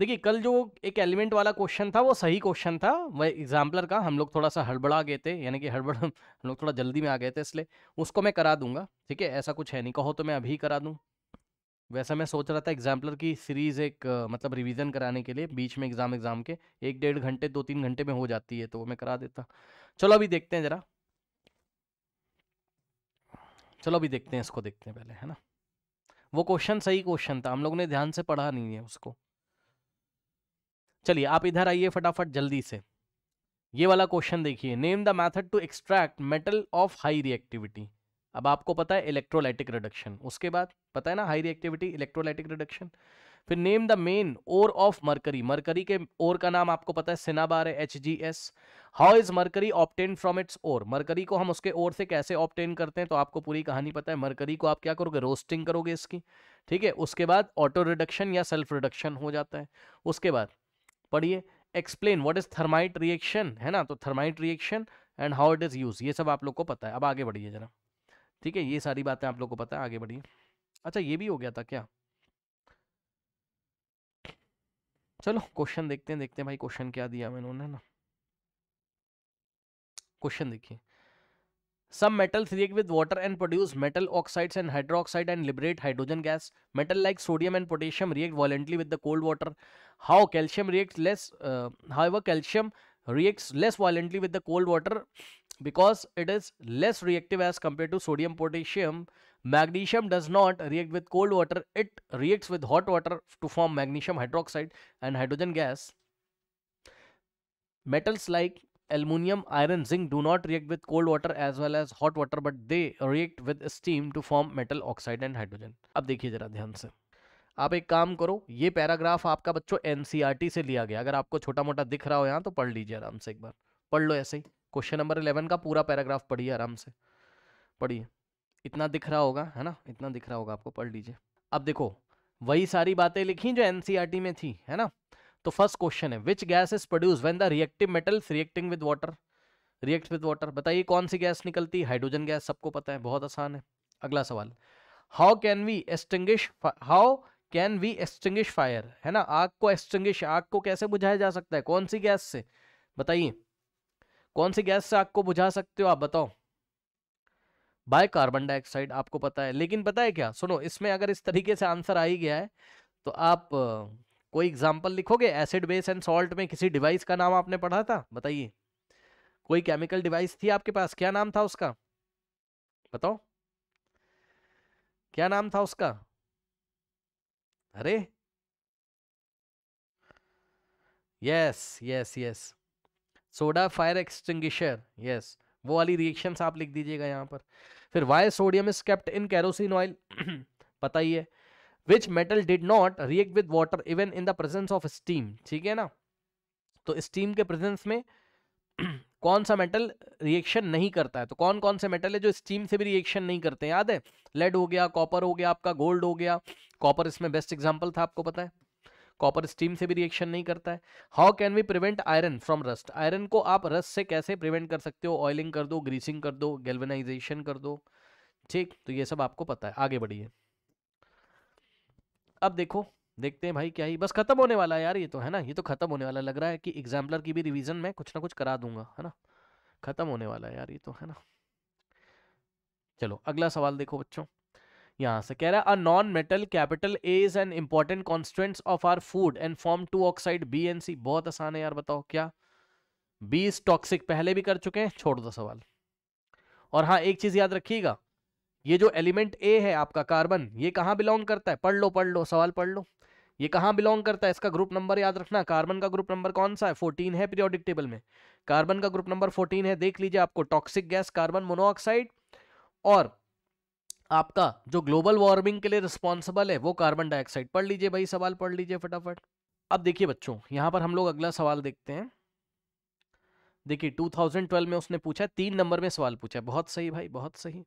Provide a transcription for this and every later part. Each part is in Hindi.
देखिए कल जो एक एलिमेंट वाला क्वेश्चन था वो सही क्वेश्चन था वह एग्जाम्पलर का हम लोग थोड़ा सा हड़बड़ा गए थे यानी कि हड़बड़ हम लोग थोड़ा जल्दी में आ गए थे इसलिए उसको मैं करा दूंगा ठीक है ऐसा कुछ है नहीं कहो तो मैं अभी करा दूँ वैसा मैं सोच रहा था एग्जाम्पलर की सीरीज़ एक मतलब रिविजन कराने के लिए बीच में एग्ज़ाम एग्ज़ाम के एक डेढ़ घंटे दो तीन घंटे में हो जाती है तो मैं करा देता चलो अभी देखते हैं ज़रा चलो अभी देखते हैं इसको देखते हैं पहले है ना वो क्वेश्चन सही क्वेश्चन था हम लोग ने ध्यान से पढ़ा नहीं है उसको चलिए आप इधर आइए फटाफट जल्दी से ये वाला क्वेश्चन देखिए name the method to extract metal of high reactivity अब आपको पता है इलेक्ट्रोलाइटिक रिडक्शन उसके बाद पता है ना हाई रिएक्टिविटी इलेक्ट्रोलाइटिक रिडक्शन फिर name the main ore of mercury mercury के ओर का नाम आपको पता है सिनाबार है H G S how is mercury obtain from its ore mercury को हम उसके ओर से कैसे ऑप्टेन करते हैं तो आपको पूरी कहानी पता है मरकरी को आप क्या करोगे रोस्टिंग करोगे इसकी ठीक है उसके बाद ऑटो रिडक्शन या सेल्फ रिडक्शन हो जाता है उसके बाद पढ़िए explain what is thermite reaction है ना तो thermite reaction and how it is use ये सब आप लोग को पता है अब आगे बढ़िए जरा ठीक है ये सारी बातें आप लोग को पता है आगे बढ़िए अच्छा ये भी हो गया था क्या चलो क्वेश्चन देखते हैं देखते हैं भाई क्वेश्चन क्या दिया मैंने उन्होंने ना क्वेश्चन देखिए some metals react with water and produce metal oxides and hydroxide and liberate hydrogen gas metal like sodium and potassium react violently with the cold water how calcium react less however calcium react less violently with the cold water because it is less reactive as compare to sodium potassium magnesium does not react with cold water it reacts with hot water to form magnesium hydroxide and hydrogen gas metals like aluminium iron zinc do not react with cold water as well as hot water but they react with steam to form metal oxide and hydrogen अब देखिए जरा ध्यान से आप एक काम करो ये पैराग्राफ आपका बच्चों एनसीईआरटी e से लिया गया अगर आपको छोटा मोटा दिख रहा हो यहाँ तो पढ़ लीजिए आराम से एक बार पढ़ लो ऐसे ही क्वेश्चन नंबर इलेवन का पूरा पैराग्राफ पढ़िए आराम से पढ़िए इतना दिख रहा होगा है ना इतना दिख रहा होगा आपको पढ़ लीजिए अब देखो वही सारी बातें लिखी जो एनसीईआरटी e में थी है ना तो फर्स्ट क्वेश्चन है which gas is produce when the reactive metals reacting with water react with water बताइए कौन सी गैस निकलती है हाइड्रोजन गैस सबको पता है बहुत आसान है अगला सवाल how can we extinguish how can we extinguish fire है ना आग को एक्सटिंग्विश आग को कैसे बुझाया जा सकता है कौन सी गैस से बताइए कौन सी गैस से आग को बुझा सकते हो आप बताओ बाय कार्बन डाइऑक्साइड आपको पता है लेकिन पता है क्या सुनो इसमें अगर इस तरीके से आंसर आ ही गया है तो आप कोई एग्जाम्पल लिखोगे एसिड बेस एंड सॉल्ट में किसी डिवाइस का नाम आपने पढ़ा था बताइए कोई केमिकल डिवाइस थी आपके पास क्या नाम था उसका बताओ क्या नाम था उसका अरे yes yes yes soda fire extinguisher yes वो वाली रिएक्शन आप लिख दीजिएगा यहाँ पर फिर why sodium is kept in kerosene oil पता ही है which metal did not react with water even in the presence of steam ठीक है ना तो स्टीम के प्रेजेंस में कौन सा मेटल रिएक्शन नहीं करता है तो कौन कौन से मेटल है जो स्टीम से भी रिएक्शन नहीं करते हैं याद है लेड हो गया कॉपर हो गया आपका गोल्ड हो गया कॉपर इसमें बेस्ट एग्जाम्पल था आपको पता है कॉपर स्टीम से भी रिएक्शन नहीं करता है how can we prevent iron from rust iron को आप रस्ट से कैसे प्रिवेंट कर सकते हो ऑयलिंग कर दो ग्रीसिंग कर दो गेल्वेनाइजेशन कर दो ठीक तो ये सब आपको पता है आगे बढ़िए अब देखो देखते हैं भाई क्या ही बस खत्म होने वाला है यार ये तो है ना ये तो खत्म होने वाला लग रहा है कि एग्जाम्पलर की भी रिवीजन में कुछ ना कुछ करा दूंगा है ना खत्म होने वाला है यार ये तो है ना चलो अगला सवाल देखो बच्चों यहां से कह रहा है a non metal capital A is an important constants of our food and form two oxide B and C बहुत आसान है यार बताओ क्या बी इज टॉक्सिक पहले भी कर चुके हैं छोड़ दो सवाल और हाँ एक चीज याद रखिएगा ये जो एलिमेंट ए है आपका कार्बन ये कहाँ बिलोंग करता है पढ़ लो पढ़ लो सवाल पढ़ लो ये कहाँ बिलोंग करता है इसका ग्रुप नंबर याद रखना कार्बन का ग्रुप नंबर कौन सा है फोर्टीन है पीरियोडिक टेबल में कार्बन का ग्रुप नंबर फोर्टीन है देख लीजिए आपको टॉक्सिक गैस कार्बन मोनोऑक्साइड और आपका जो ग्लोबल वार्मिंग के लिए रिस्पॉन्सिबल है वो कार्बन डाइऑक्साइड पढ़ लीजिए भाई सवाल पढ़ लीजिए फटाफट अब देखिए बच्चों यहाँ पर हम लोग अगला सवाल देखते हैं देखिए 2012 में उसने पूछा तीन नंबर में सवाल पूछा बहुत सही भाई बहुत सही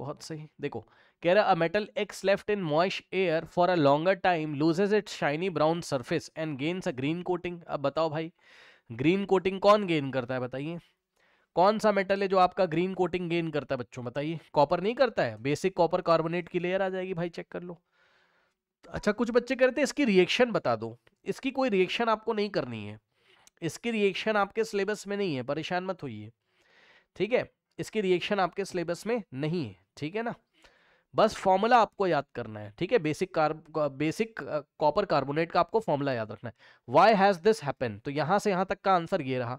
बहुत सही देखो कह रहा a metal X left in moist air for a longer time loses its shiny brown surface and gains a green coating अब बताओ भाई ग्रीन कोटिंग कौन गेन करता है बताइए कौन सा मेटल है जो आपका ग्रीन कोटिंग गेन करता है बच्चों बताइए कॉपर नहीं करता है बेसिक कॉपर कार्बोनेट की लेयर आ जाएगी भाई चेक कर लो अच्छा कुछ बच्चे करते हैं इसकी रिएक्शन बता दो इसकी कोई रिएक्शन आपको नहीं करनी है इसकी रिएक्शन आपके सिलेबस में नहीं है परेशान मत होइए ठीक है इसकी रिएक्शन आपके सिलेबस में नहीं है ठीक है ना बस फॉर्मूला आपको याद करना है ठीक है basic carb basic copper carbonate का आपको फॉर्मूला याद रखना है वाई हैज़ दिस हैपन तो यहाँ से यहाँ तक का आंसर ये रहा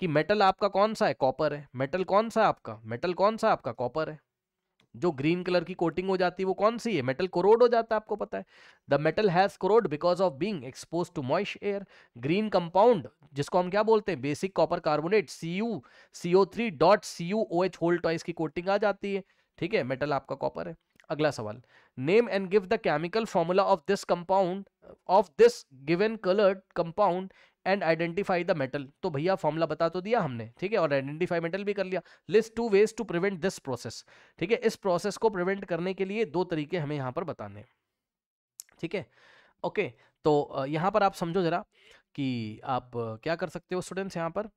कि मेटल आपका कौन सा है कॉपर है मेटल कौन सा है आपका मेटल कौन सा आपका कॉपर है जो ग्रीन कलर की कोटिंग हो जाती है वो कौन सी है मेटल कोरोड हो जाता है आपको पता है the metal has corrode because of being expose to moist air green compound जिसको हम क्या बोलते हैं basic copper carbonate C U C O three dot C U O H whole twice की कोटिंग आ जाती है ठीक है मेटल आपका कॉपर है अगला सवाल name and give the chemical formula of this compound of this given coloured compound and identify the metal तो भैया फॉर्मूला बता तो दिया हमने ठीक है और आइडेंटिफाई मेटल भी कर लिया list two ways to prevent this process ठीक है इस प्रोसेस को प्रिवेंट करने के लिए दो तरीके हमें यहाँ पर बताने ठीक है ओके तो यहाँ पर आप समझो ज़रा कि आप क्या कर सकते हो स्टूडेंट्स यहाँ पर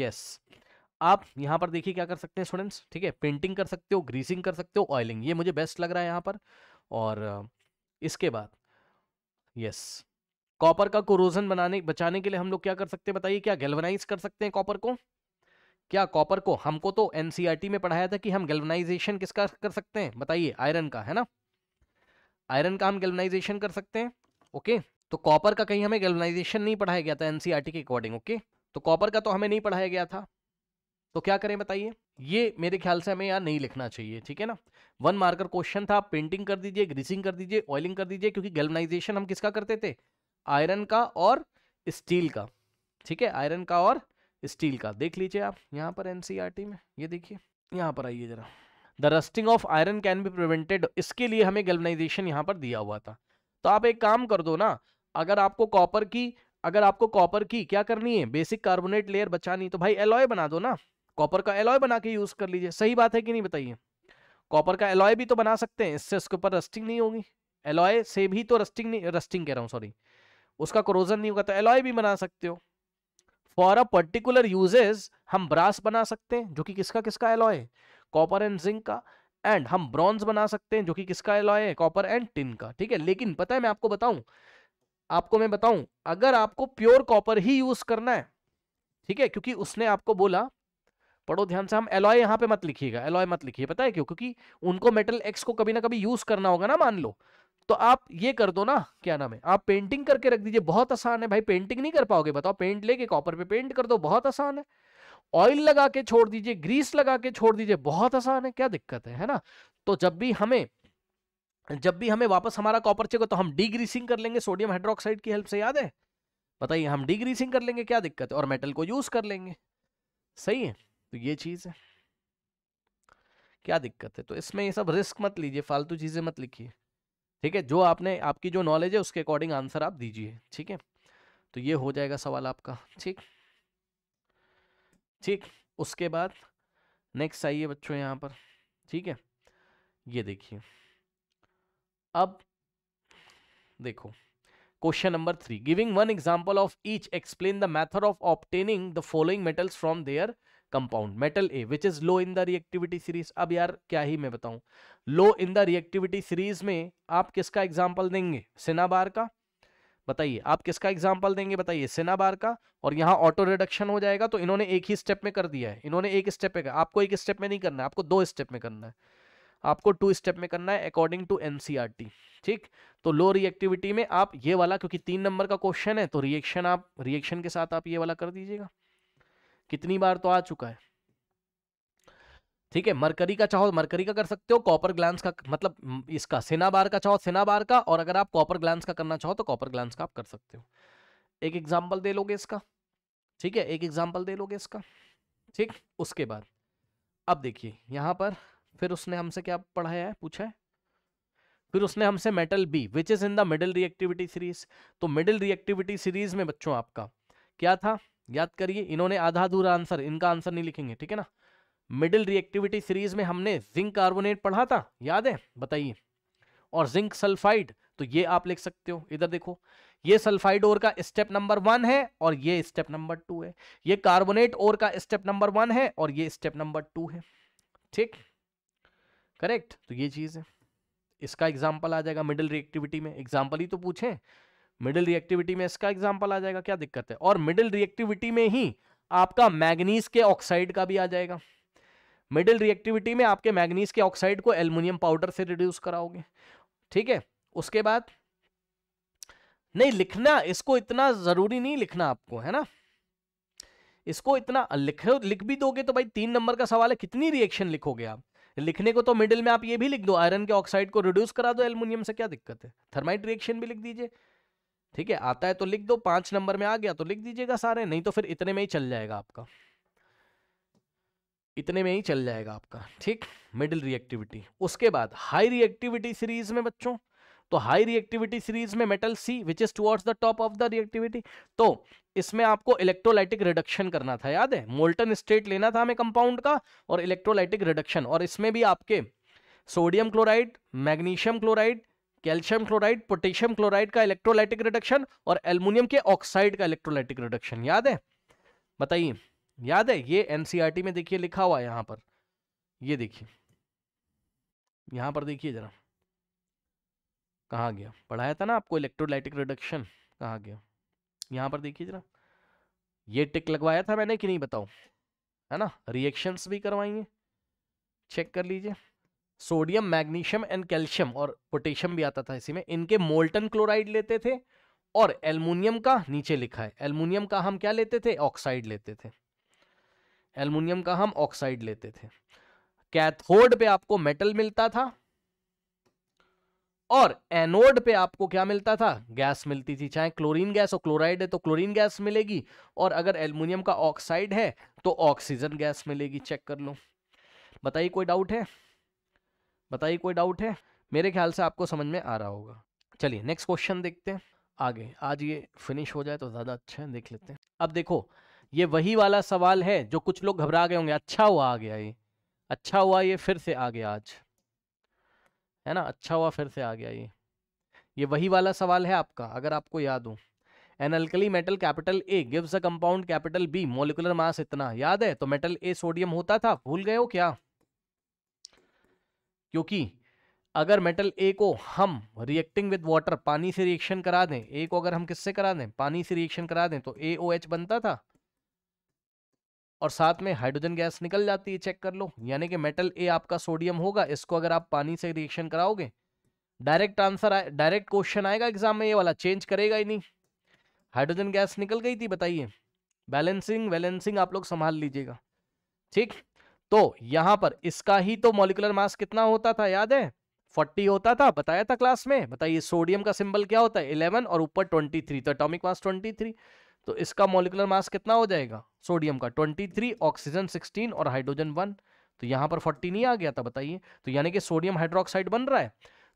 यस yes. आप यहाँ पर देखिए क्या कर सकते हैं स्टूडेंट्स ठीक है पेंटिंग कर सकते हो ग्रीसिंग कर सकते हो ऑयलिंग ये मुझे बेस्ट लग रहा है यहाँ पर और इसके बाद यस कॉपर का कोरोजन बनाने बचाने के लिए हम लोग क्या कर सकते हैं बताइए क्या गैल्वनाइज कर सकते हैं कॉपर को क्या कॉपर को हमको तो एनसीईआरटी e में पढ़ाया था कि हम गैल्वनाइजेशन किसका कर सकते हैं बताइए आयरन का है ना आयरन का हम गैल्वनाइजेशन कर सकते हैं ओके तो कॉपर का कहीं हमें गैल्वनाइजेशन नहीं पढ़ाया गया था एनसीईआरटी e के अकॉर्डिंग ओके तो कॉपर का तो हमें नहीं पढ़ाया गया था तो क्या करें बताइए ये मेरे ख्याल से हमें यहाँ नहीं लिखना चाहिए ठीक है ना वन मार्कर क्वेश्चन था पेंटिंग कर दीजिए ग्रीसिंग कर दीजिए ऑयलिंग कर दीजिए क्योंकि गैल्वनाइजेशन हम किसका करते थे आयरन का और स्टील का ठीक है आयरन का और स्टील का देख लीजिए आप यहाँ पर एनसीईआरटी e में ये देखिए यहाँ पर आइए जरा the rusting of iron can be prevented इसके लिए हमें गलबनाइजेशन यहाँ पर दिया हुआ था तो आप एक काम कर दो ना अगर आपको कॉपर की अगर आपको कॉपर की क्या करनी है बेसिक कार्बोनेट लेयर बचानी तो भाई एलॉय बना दो ना कॉपर का एलॉय बना के यूज कर लीजिए सही बात है कि नहीं बताइए कॉपर का एलॉय भी तो बना सकते हैं इससे उसके ऊपर रस्टिंग नहीं होगी एलॉय से भी तो रस्टिंग नहीं रस्टिंग कह रहा हूँ सॉरी उसका क्रोजन नहीं होगा तो एलॉय भी बना सकते हो फॉर अ पर्टिकुलर यूजेस हम ब्रास बना सकते हैं जो कि किसका किसका एलॉय है कॉपर एंड जिंक का एंड हम ब्रॉन्ज बना सकते हैं जो कि किसका एलॉय है कॉपर एंड टिन का ठीक है लेकिन पता है मैं आपको बताऊं आपको मैं बताऊं अगर आपको प्योर कॉपर ही यूज करना है ठीक है क्योंकि उसने आपको बोला पढ़ो ध्यान से हम एलॉय यहाँ पे मत लिखिएगा एलॉय मत लिखिए पता है क्यों क्योंकि उनको मेटल एक्स को कभी ना कभी यूज करना होगा ना मान लो तो आप ये कर दो ना क्या नाम है आप पेंटिंग करके रख दीजिए बहुत आसान है भाई पेंटिंग नहीं कर पाओगे बताओ पेंट लेके कॉपर पे पेंट कर दो बहुत आसान है ऑयल लगा के छोड़ दीजिए ग्रीस लगा के छोड़ दीजिए बहुत आसान है क्या दिक्कत है है ना तो जब भी हमें जब भी हमें वापस हमारा कॉपर चाहिए तो हम डीग्रीसिंग कर लेंगे सोडियम हाइड्रोक्साइड की हेल्प से याद है बताइए हम डीग्रीसिंग कर लेंगे क्या दिक्कत है और मेटल को यूज कर लेंगे सही है तो ये चीज है क्या दिक्कत है तो इसमें ये सब रिस्क मत लीजिए फालतू चीजें मत लिखिए ठीक है जो आपने आपकी जो नॉलेज है उसके अकॉर्डिंग आंसर आप दीजिए ठीक है तो ये हो जाएगा सवाल आपका ठीक ठीक उसके बाद नेक्स्ट आइए बच्चों यहाँ पर ठीक है ये देखिए अब देखो question number three giving one example of each explain the method of obtaining the following metals from their compound metal A which is low in the reactivity series अब यार क्या ही मैं बताऊं low in the reactivity series में आप किसका एग्जाम्पल देंगे सिनाबार का बताइए आप किसका एग्जाम्पल देंगे बताइए सिनाबार का और यहाँ ऑटो रिडक्शन हो जाएगा तो इन्होंने एक ही स्टेप में कर दिया है इन्होंने एक स्टेप में आपको एक स्टेप में नहीं करना है आपको दो स्टेप में करना है आपको टू स्टेप में करना है अकॉर्डिंग टू एनसीईआरटी ठीक तो लो रिएक्टिविटी में आप ये वाला क्योंकि तीन नंबर का क्वेश्चन है तो रिएक्शन आप रिएक्शन के साथ आप ये वाला कर दीजिएगा कितनी बार तो आ चुका है ठीक है मरकरी का चाहो मरकरी का कर सकते हो कॉपर ग्लांस का मतलब इसका सेनाबार का चाहो सेनाबार का और अगर आप कॉपर ग्लांस का करना चाहो तो कॉपर ग्लांस का आप कर सकते हो एक एग्जाम्पल दे लोगे इसका ठीक है एक एग्जाम्पल दे लोगे इसका ठीक उसके बाद अब देखिए यहाँ पर फिर उसने हमसे क्या पढ़ाया है पूछा है फिर उसने हमसे metal B which is in the middle reactivity series तो मिडिल रिएक्टिविटी सीरीज में बच्चों आपका क्या था याद करिए इन्होंने आधा अधूरा आंसर इनका आंसर नहीं लिखेंगे ठीक है ना मिडिल रिएक्टिविटी सीरीज में हमने जिंक कार्बोनेट पढ़ा था याद है बताइए और जिंक सल्फाइड तो ये आप लिख सकते हो इधर देखो ये सल्फाइड ओर का स्टेप नंबर वन है और ये स्टेप नंबर टू है ये कार्बोनेट ओर का स्टेप नंबर वन है और ये स्टेप नंबर टू है ठीक करेक्ट तो ये चीज़ है इसका एग्जाम्पल आ जाएगा मिडिल रिएक्टिविटी में एग्जाम्पल ही तो पूछें मिडिल रिएक्टिविटी में इसका एग्जाम्पल आ जाएगा क्या दिक्कत है और मिडिल रिएक्टिविटी में ही आपका मैग्नीस के ऑक्साइड का भी आ जाएगा मिडिल रिएक्टिविटी में आपके मैग्नीस के ऑक्साइड को एल्यूमिनियम पाउडर से रिड्यूस कराओगे ठीक है उसके बाद नहीं लिखना इसको इतना जरूरी नहीं लिखना आपको है ना इसको इतना लिख लिख भी दोगे तो भाई तीन नंबर का सवाल है कितनी रिएक्शन लिखोगे आप लिखने को तो मिडिल में आप ये भी लिख दो आयरन के ऑक्साइड को रिड्यूस करा दो एल्यूमिनियम से क्या दिक्कत है थर्माइट रिएक्शन भी लिख दीजिए ठीक है आता है तो लिख दो पांच नंबर में आ गया तो लिख दीजिएगा सारे नहीं तो फिर इतने में ही चल जाएगा आपका इतने में ही चल जाएगा आपका ठीक मिडिल रिएक्टिविटी उसके बाद हाई रिएक्टिविटी सीरीज में बच्चों तो हाई रिएक्टिविटी सीरीज में metal C which is towards the top of the reactivity तो इसमें आपको इलेक्ट्रोलाइटिक रिडक्शन करना था याद है मोल्टन स्टेट लेना था हमें कंपाउंड का और इलेक्ट्रोलाइटिक रिडक्शन और इसमें भी आपके sodium chloride magnesium chloride calcium chloride potassium chloride का इलेक्ट्रोलाइटिक रिडक्शन और एल्यूमिनियम के ऑक्साइड का इलेक्ट्रोलाइटिक रिडक्शन याद है बताइए याद है ये एनसीईआरटी e में देखिए लिखा हुआ है यहाँ पर ये देखिए यहाँ पर देखिए जरा कहा गया पढ़ाया था ना आपको इलेक्ट्रोलाइटिक रिडक्शन कहा गया यहाँ पर देखिए जरा ये टिक लगवाया था मैंने कि नहीं बताओ है ना रिएक्शंस भी करवाइए चेक कर लीजिए सोडियम मैग्नीशियम एंड कैल्शियम और पोटेशियम भी आता था इसी में इनके मोल्टन क्लोराइड लेते थे और एल्मोनियम का नीचे लिखा है एल्मोनियम का हम क्या लेते थे ऑक्साइड लेते थे एल्मोनियम का हम ऑक्साइड लेते थे कैथोड पे आपको मेटल मिलता था और एनोड पे आपको क्या मिलता था गैस मिलती थी चाहे क्लोरीन गैस और क्लोराइड है तो क्लोरीन गैस मिलेगी और अगर एल्मोनियम का ऑक्साइड है तो ऑक्सीजन गैस मिलेगी चेक कर लो बताइए कोई डाउट है बताइए कोई डाउट है मेरे ख्याल से आपको समझ में आ रहा होगा चलिए नेक्स्ट क्वेश्चन देखते हैं आगे आज ये फिनिश हो जाए तो ज़्यादा अच्छा है देख लेते हैं अब देखो ये वही वाला सवाल है जो कुछ लोग घबरा गए होंगे अच्छा हुआ आ गया ये अच्छा हुआ ये फिर से आ गया आज है ना अच्छा हुआ फिर से आ गया ये ये वही वाला सवाल है आपका अगर आपको याद हो an alkali metal capital A gives a compound capital B molecular mass इतना याद है तो मेटल ए सोडियम होता था भूल गए हो क्या क्योंकि अगर मेटल ए को हम रिएक्टिंग विद वाटर पानी से रिएक्शन करा दें ए को अगर हम किससे करा दें पानी से रिएक्शन करा दें तो ए ओ एच बनता था और साथ में हाइड्रोजन गैस निकल जाती है चेक कर लो यानी कि मेटल ए आपका सोडियम होगा इसको अगर आप पानी से रिएक्शन कराओगे डायरेक्ट आंसर आए डायरेक्ट क्वेश्चन आएगा एग्जाम में ये वाला चेंज करेगा ही नहीं हाइड्रोजन गैस निकल गई थी बताइए बैलेंसिंग वैलेंसिंग आप लोग संभाल लीजिएगा ठीक तो यहां पर इसका ही तो मोलिकुलर मास कितना होता था याद है फोर्टी होता था बताया था क्लास में बताइए सोडियम का सिंबल क्या होता है इलेवन और ऊपर थ्री तो एटॉमिक मास थ्री तो इसका मोलिकुलर मास कितना हो जाएगा सोडियम का ट्वेंटी थ्री ऑक्सीजन सिक्सटीन और हाइड्रोजन वन तो यहां पर फोर्टी नहीं आ गया था बताइए तो यानी कि सोडियम हाइड्रोक्साइड बन रहा है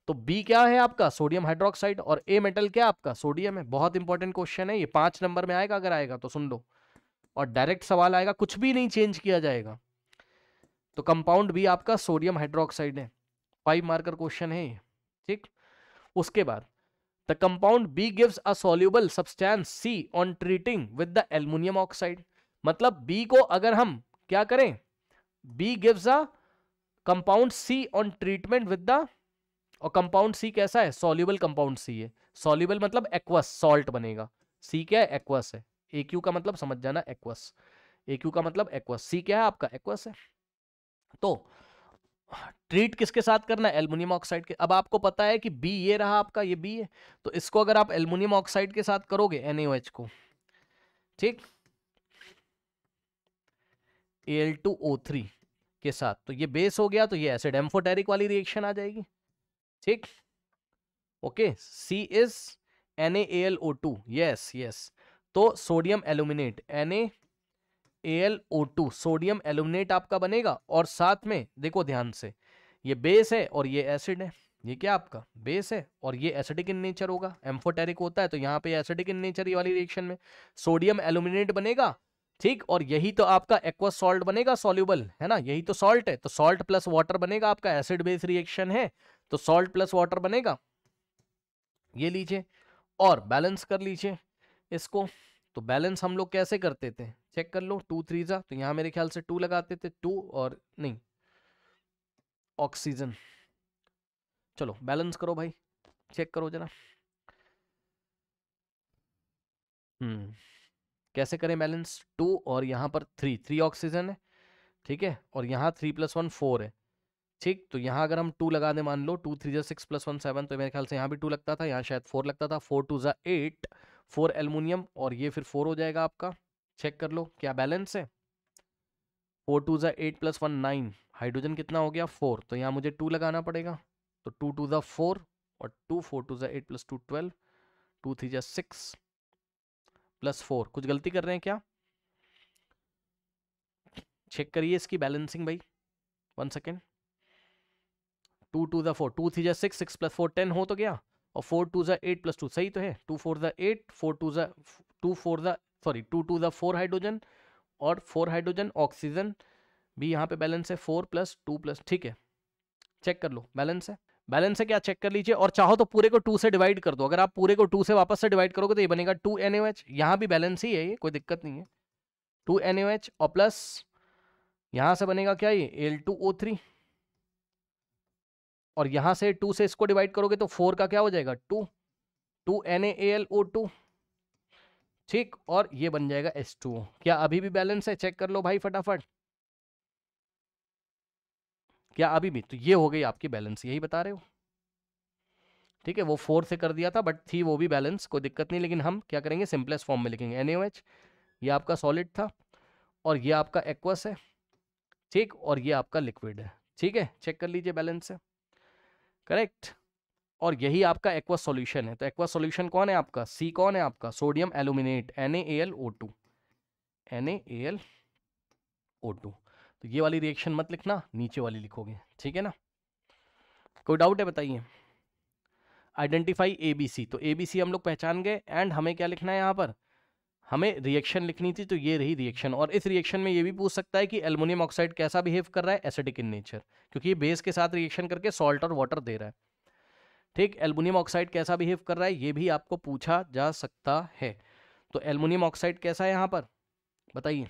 तो बी क्या है आपका सोडियम हाइड्रोक्साइड और ए मेटल क्या आपका सोडियम है बहुत इंपॉर्टेंट क्वेश्चन है ये पांच नंबर में आएगा अगर आएगा तो सुन लो और डायरेक्ट सवाल आएगा कुछ भी नहीं चेंज किया जाएगा तो कंपाउंड भी आपका सोडियम हाइड्रोक्साइड है फाइव मार्कर क्वेश्चन है ठीक उसके बाद the compound B gives a soluble substance C on treating with the aluminium oxide मतलब बी को अगर हम क्या करें B gives a compound C on treatment with the और कंपाउंड सी कैसा है सोल्यूबल कंपाउंड सी है सोल्यूबल मतलब एक्वस सॉल्ट बनेगा सी क्या है एक्वस है एक्यू का मतलब समझ जाना एक्वस एक्यू का मतलब एक्वस सी क्या है आपका एक्वस है तो ट्रीट किसके साथ करना है एल्युमिनियम ऑक्साइड के अब आपको पता है कि बी ये रहा आपका ये बी है तो इसको अगर आप एल्युमिनियम ऑक्साइड के साथ करोगे एन को ठीक एल के साथ तो ये बेस हो गया तो ये एसिड एम्फोटेरिक वाली रिएक्शन आ जाएगी ठीक okay C is N A L O two yes yes तो sodium aluminate N A AlO2 sodium aluminate आपका बनेगा और साथ में देखो ध्यान से ये बेस है और ये एसिड है ये क्या आपका बेस है और ये एसिडिक इन नेचर होगा एम्फोटेरिक होता है तो यहाँ पे एसिडिक इन नेचर ये वाली रिएक्शन में सोडियम एल्यूमिनेट बनेगा ठीक और यही तो आपका एक्वा सॉल्ट बनेगा सोल्यूबल है ना यही तो सॉल्ट है तो सॉल्ट प्लस वाटर बनेगा आपका एसिड बेस रिएक्शन है तो सॉल्ट प्लस वाटर बनेगा ये लीजिए और बैलेंस कर लीजिए इसको तो बैलेंस हम लोग कैसे करते थे चेक कर लो टू थ्री जा तो यहाँ मेरे ख्याल से टू लगाते थे टू और नहीं ऑक्सीजन चलो बैलेंस करो भाई चेक करो जरा हम्म कैसे करें बैलेंस टू और यहाँ पर थ्री थ्री ऑक्सीजन है ठीक है और यहाँ थ्री प्लस वन फोर है ठीक तो यहाँ अगर हम टू लगा दें मान लो टू थ्री जो सिक्स प्लस वन सेवन तो मेरे ख्याल से यहाँ भी टू लगता था यहाँ शायद फोर लगता था फोर टू ज़ा एट फोर एलमोनियम और ये फिर फोर हो जाएगा आपका चेक कर लो क्या बैलेंस है फोर टू ज़ा eight plus one nine hydrogen कितना हो गया फोर तो यहाँ मुझे टू लगाना पड़ेगा तो टू टू ज़ा फोर और टू फोर टू ज़ा eight plus two twelve two three ज़ा सिक्स प्लस फोर कुछ गलती कर रहे हैं क्या चेक करिए इसकी बैलेंसिंग भाई वन सेकेंड टू टू ज़ा फोर टू थ्री ज़ा six six plus four ten हो तो गया और फोर टू ज़ा एट प्लस टू सही तो है टू फोर ज़ा एट फोर टू ज़ा टू फोर ज़ा सॉरी टू टू ज़ा फोर हाइड्रोजन और फोर हाइड्रोजन ऑक्सीजन भी यहाँ पे बैलेंस है फोर प्लस टू प्लस ठीक है चेक कर लो बैलेंस है बैलेंस है क्या चेक कर लीजिए और चाहो तो पूरे को टू से डिवाइड कर दो अगर आप पूरे को टू से वापस से डिवाइड करोगे तो ये बनेगा टू एन ओ एच यहाँ भी बैलेंस ही है ये कोई दिक्कत नहीं है टू एन ओ एच और प्लस यहाँ से बनेगा क्या ये एल टू ओ थ्री और यहाँ से टू से इसको डिवाइड करोगे तो फोर का क्या हो जाएगा two two N A L O two ठीक और ये बन जाएगा एस टू क्या अभी भी बैलेंस है चेक कर लो भाई फटाफट क्या अभी भी तो ये हो गई आपकी बैलेंस यही बता रहे हो ठीक है वो फोर से कर दिया था बट थी वो भी बैलेंस कोई दिक्कत नहीं लेकिन हम क्या करेंगे सिंपलेस्ट फॉर्म में लिखेंगे एन ये आपका सॉलिड था और ये आपका एक्वस है ठीक और ये आपका लिक्विड है ठीक है चेक कर लीजिए बैलेंस है करेक्ट और यही आपका एक्वा सॉल्यूशन है तो एक्वा सॉल्यूशन कौन है आपका सी कौन है आपका sodium aluminate N L O O two two N L तो ये वाली रिएक्शन मत लिखना नीचे वाली लिखोगे ठीक है ना कोई डाउट है बताइए आइडेंटिफाई ए बी सी तो ए बी सी हम लोग पहचान गए एंड हमें क्या लिखना है यहाँ पर हमें रिएक्शन लिखनी थी तो ये रही रिएक्शन और इस रिएक्शन में ये भी पूछ सकता है कि एल्युमिनियम ऑक्साइड कैसा बिहेव कर रहा है एसिडिक इन नेचर क्योंकि ये बेस के साथ रिएक्शन करके सॉल्ट और वाटर दे रहा है ठीक एल्युमिनियम ऑक्साइड कैसा बिहेव कर रहा है ये भी आपको पूछा जा सकता है तो एल्युमिनियम ऑक्साइड कैसा है यहाँ पर बताइए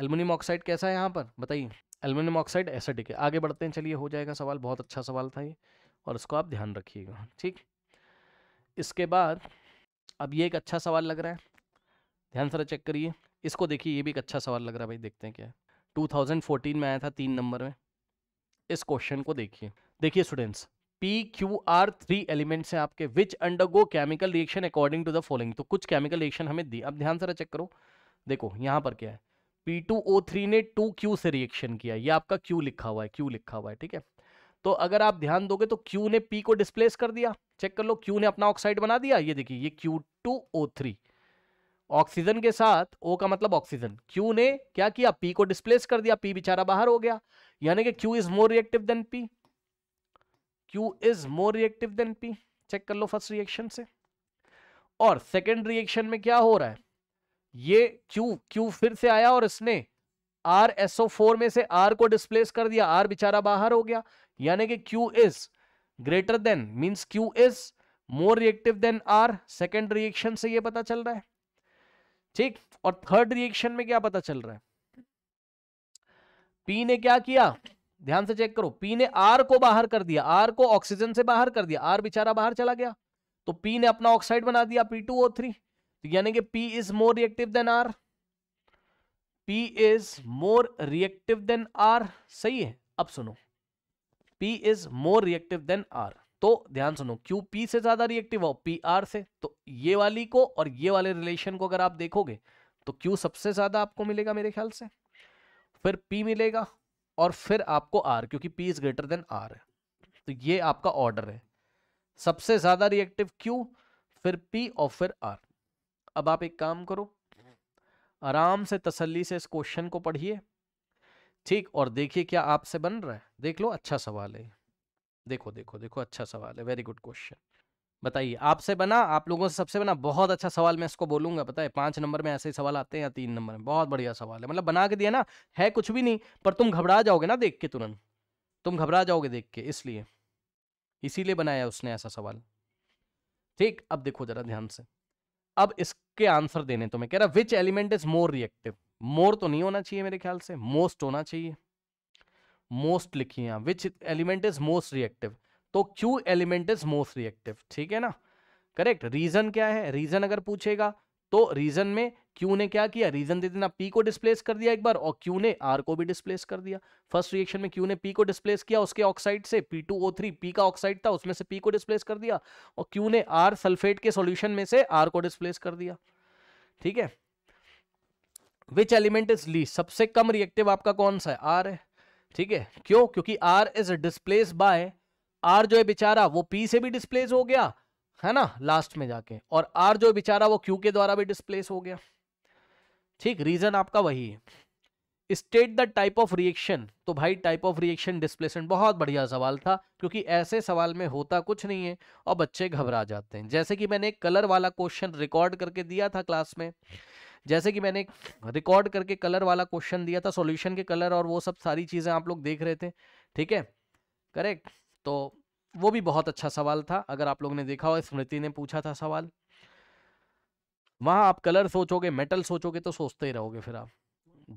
एल्युमिनियम ऑक्साइड कैसा है यहाँ पर बताइए एल्युमिनियम ऑक्साइड एसिडिक है आगे बढ़ते हैं चलिए हो जाएगा सवाल बहुत अच्छा सवाल था ये और इसको आप ध्यान रखिएगा ठीक इसके बाद अब ये एक अच्छा सवाल लग रहा है ध्यान से चेक करिए इसको देखिए ये भी एक अच्छा सवाल लग रहा है भाई देखते हैं क्या थाउजेंड फोर्टीन में आया था तीन नंबर में इस क्वेश्चन को देखिए देखिए students P Q R three elements हैं आपके which undergo chemical reaction according to the following तो कुछ केमिकल रिएक्शन हमें दी अब ध्यान से चेक करो देखो यहाँ पर क्या है पी टू ओ थ्री ने टू क्यू से रिएक्शन किया ये आपका क्यू लिखा हुआ है क्यू लिखा हुआ है ठीक है तो अगर आप ध्यान दोगे तो क्यू ने पी को डिस्प्लेस कर दिया चेक कर लो क्यू ने अपना ऑक्साइड बना दिया ये देखिए ये Q two O three oxygen के साथ ओ का मतलब ऑक्सीजन क्यू ने क्या किया पी को डिस्प्लेस कर दिया पी बेचारा बाहर हो गया यानी कि Q is more reactive than P Q is more reactive than P check कर लो फर्स्ट रिएक्शन से और सेकेंड रिएक्शन में क्या हो रहा है ये Q Q फिर से आया और इसने आर एसओ फोर में से R को डिस्प्लेस कर दिया R बेचारा बाहर हो गया यानी कि Q is greater than means Q is more reactive than R. Second reaction से ये पता चल रहा है ठीक और थर्ड रिएक्शन में क्या पता चल रहा है P ने क्या किया ध्यान से चेक करो पी ने आर को बाहर कर दिया आर को ऑक्सीजन से बाहर कर दिया आर बेचारा बाहर चला गया तो पी ने अपना ऑक्साइड बना दिया पी टू ओ थ्री यानी कि P is more reactive than R P is more reactive than R सही है अब सुनो P is more reactive than R तो ध्यान सुनो क्यू पी से ज्यादा रिएक्टिव हो पी आर से तो ये वाली को और ये वाले रिलेशन को अगर आप देखोगे तो क्यू सबसे ज्यादा आपको मिलेगा मेरे ख्याल से फिर पी मिलेगा और फिर आपको आर क्योंकि P is greater than R है तो ये आपका ऑर्डर है सबसे ज़्यादा रिएक्टिव क्यू फिर पी और फिर आर अब आप एक काम करो आराम से तसल्ली से इस क्वेश्चन को पढ़िए ठीक और देखिए क्या आपसे बन रहा है देख लो अच्छा सवाल है देखो देखो देखो अच्छा सवाल है वेरी गुड क्वेश्चन बताइए आपसे बना आप लोगों से सबसे बना बहुत अच्छा सवाल मैं इसको बोलूंगा पता है पांच नंबर में ऐसे ही सवाल आते हैं या तीन नंबर में बहुत बढ़िया सवाल है मतलब बना के दिया ना है कुछ भी नहीं पर तुम घबरा जाओगे ना देख के तुरंत तुम घबरा जाओगे देख के इसलिए इसीलिए बनाया उसने ऐसा सवाल ठीक अब देखो जरा ध्यान से अब इसके आंसर देने तुम्हें कह रहा which element is more reactive more तो नहीं होना चाहिए मेरे ख्याल से मोस्ट होना चाहिए मोस्ट लिखिए which element is most reactive तो Q element is most reactive ठीक है ना करेक्ट रीजन क्या है रीजन अगर पूछेगा तो रीजन में क्यू ने क्या किया रीजन दे देना पी को डिस्प्लेस कर दिया एक बार और क्यू ने आर को भी डिस्प्लेस कर दिया फर्स्ट रिएक्शन में क्यू ने पी को डिस्प्लेस किया उसके ऑक्साइड से P two O three P का ऑक्साइड था उसमें से पी को डिस्प्लेस कर दिया और क्यू ने आर सल्फेट के सोल्यूशन में से आर को डिस्प्लेस कर दिया ठीक है विच एलिमेंट इज ली सबसे कम रिएक्टिव आपका कौन सा है आर है ठीक है क्यों क्योंकि R is displace by R जो है बेचारा वो पी से भी डिस्प्लेस हो गया है ना लास्ट में जाके और आर जो बेचारा वो क्यू के द्वारा भी डिस्प्लेस हो गया ठीक रीजन आपका वही है state the type of reaction तो भाई टाइप ऑफ रिएक्शन डिस्प्लेसमेंट बहुत बढ़िया सवाल था क्योंकि ऐसे सवाल में होता कुछ नहीं है और बच्चे घबरा जाते हैं जैसे कि मैंने कलर वाला क्वेश्चन रिकॉर्ड करके दिया था क्लास में जैसे कि मैंने रिकॉर्ड करके कलर वाला क्वेश्चन दिया था सॉल्यूशन के कलर और वो सब सारी चीज़ें आप लोग देख रहे थे ठीक है करेक्ट तो वो भी बहुत अच्छा सवाल था अगर आप लोग ने देखा हो स्मृति ने पूछा था सवाल वहाँ आप कलर सोचोगे मेटल सोचोगे तो सोचते ही रहोगे फिर आप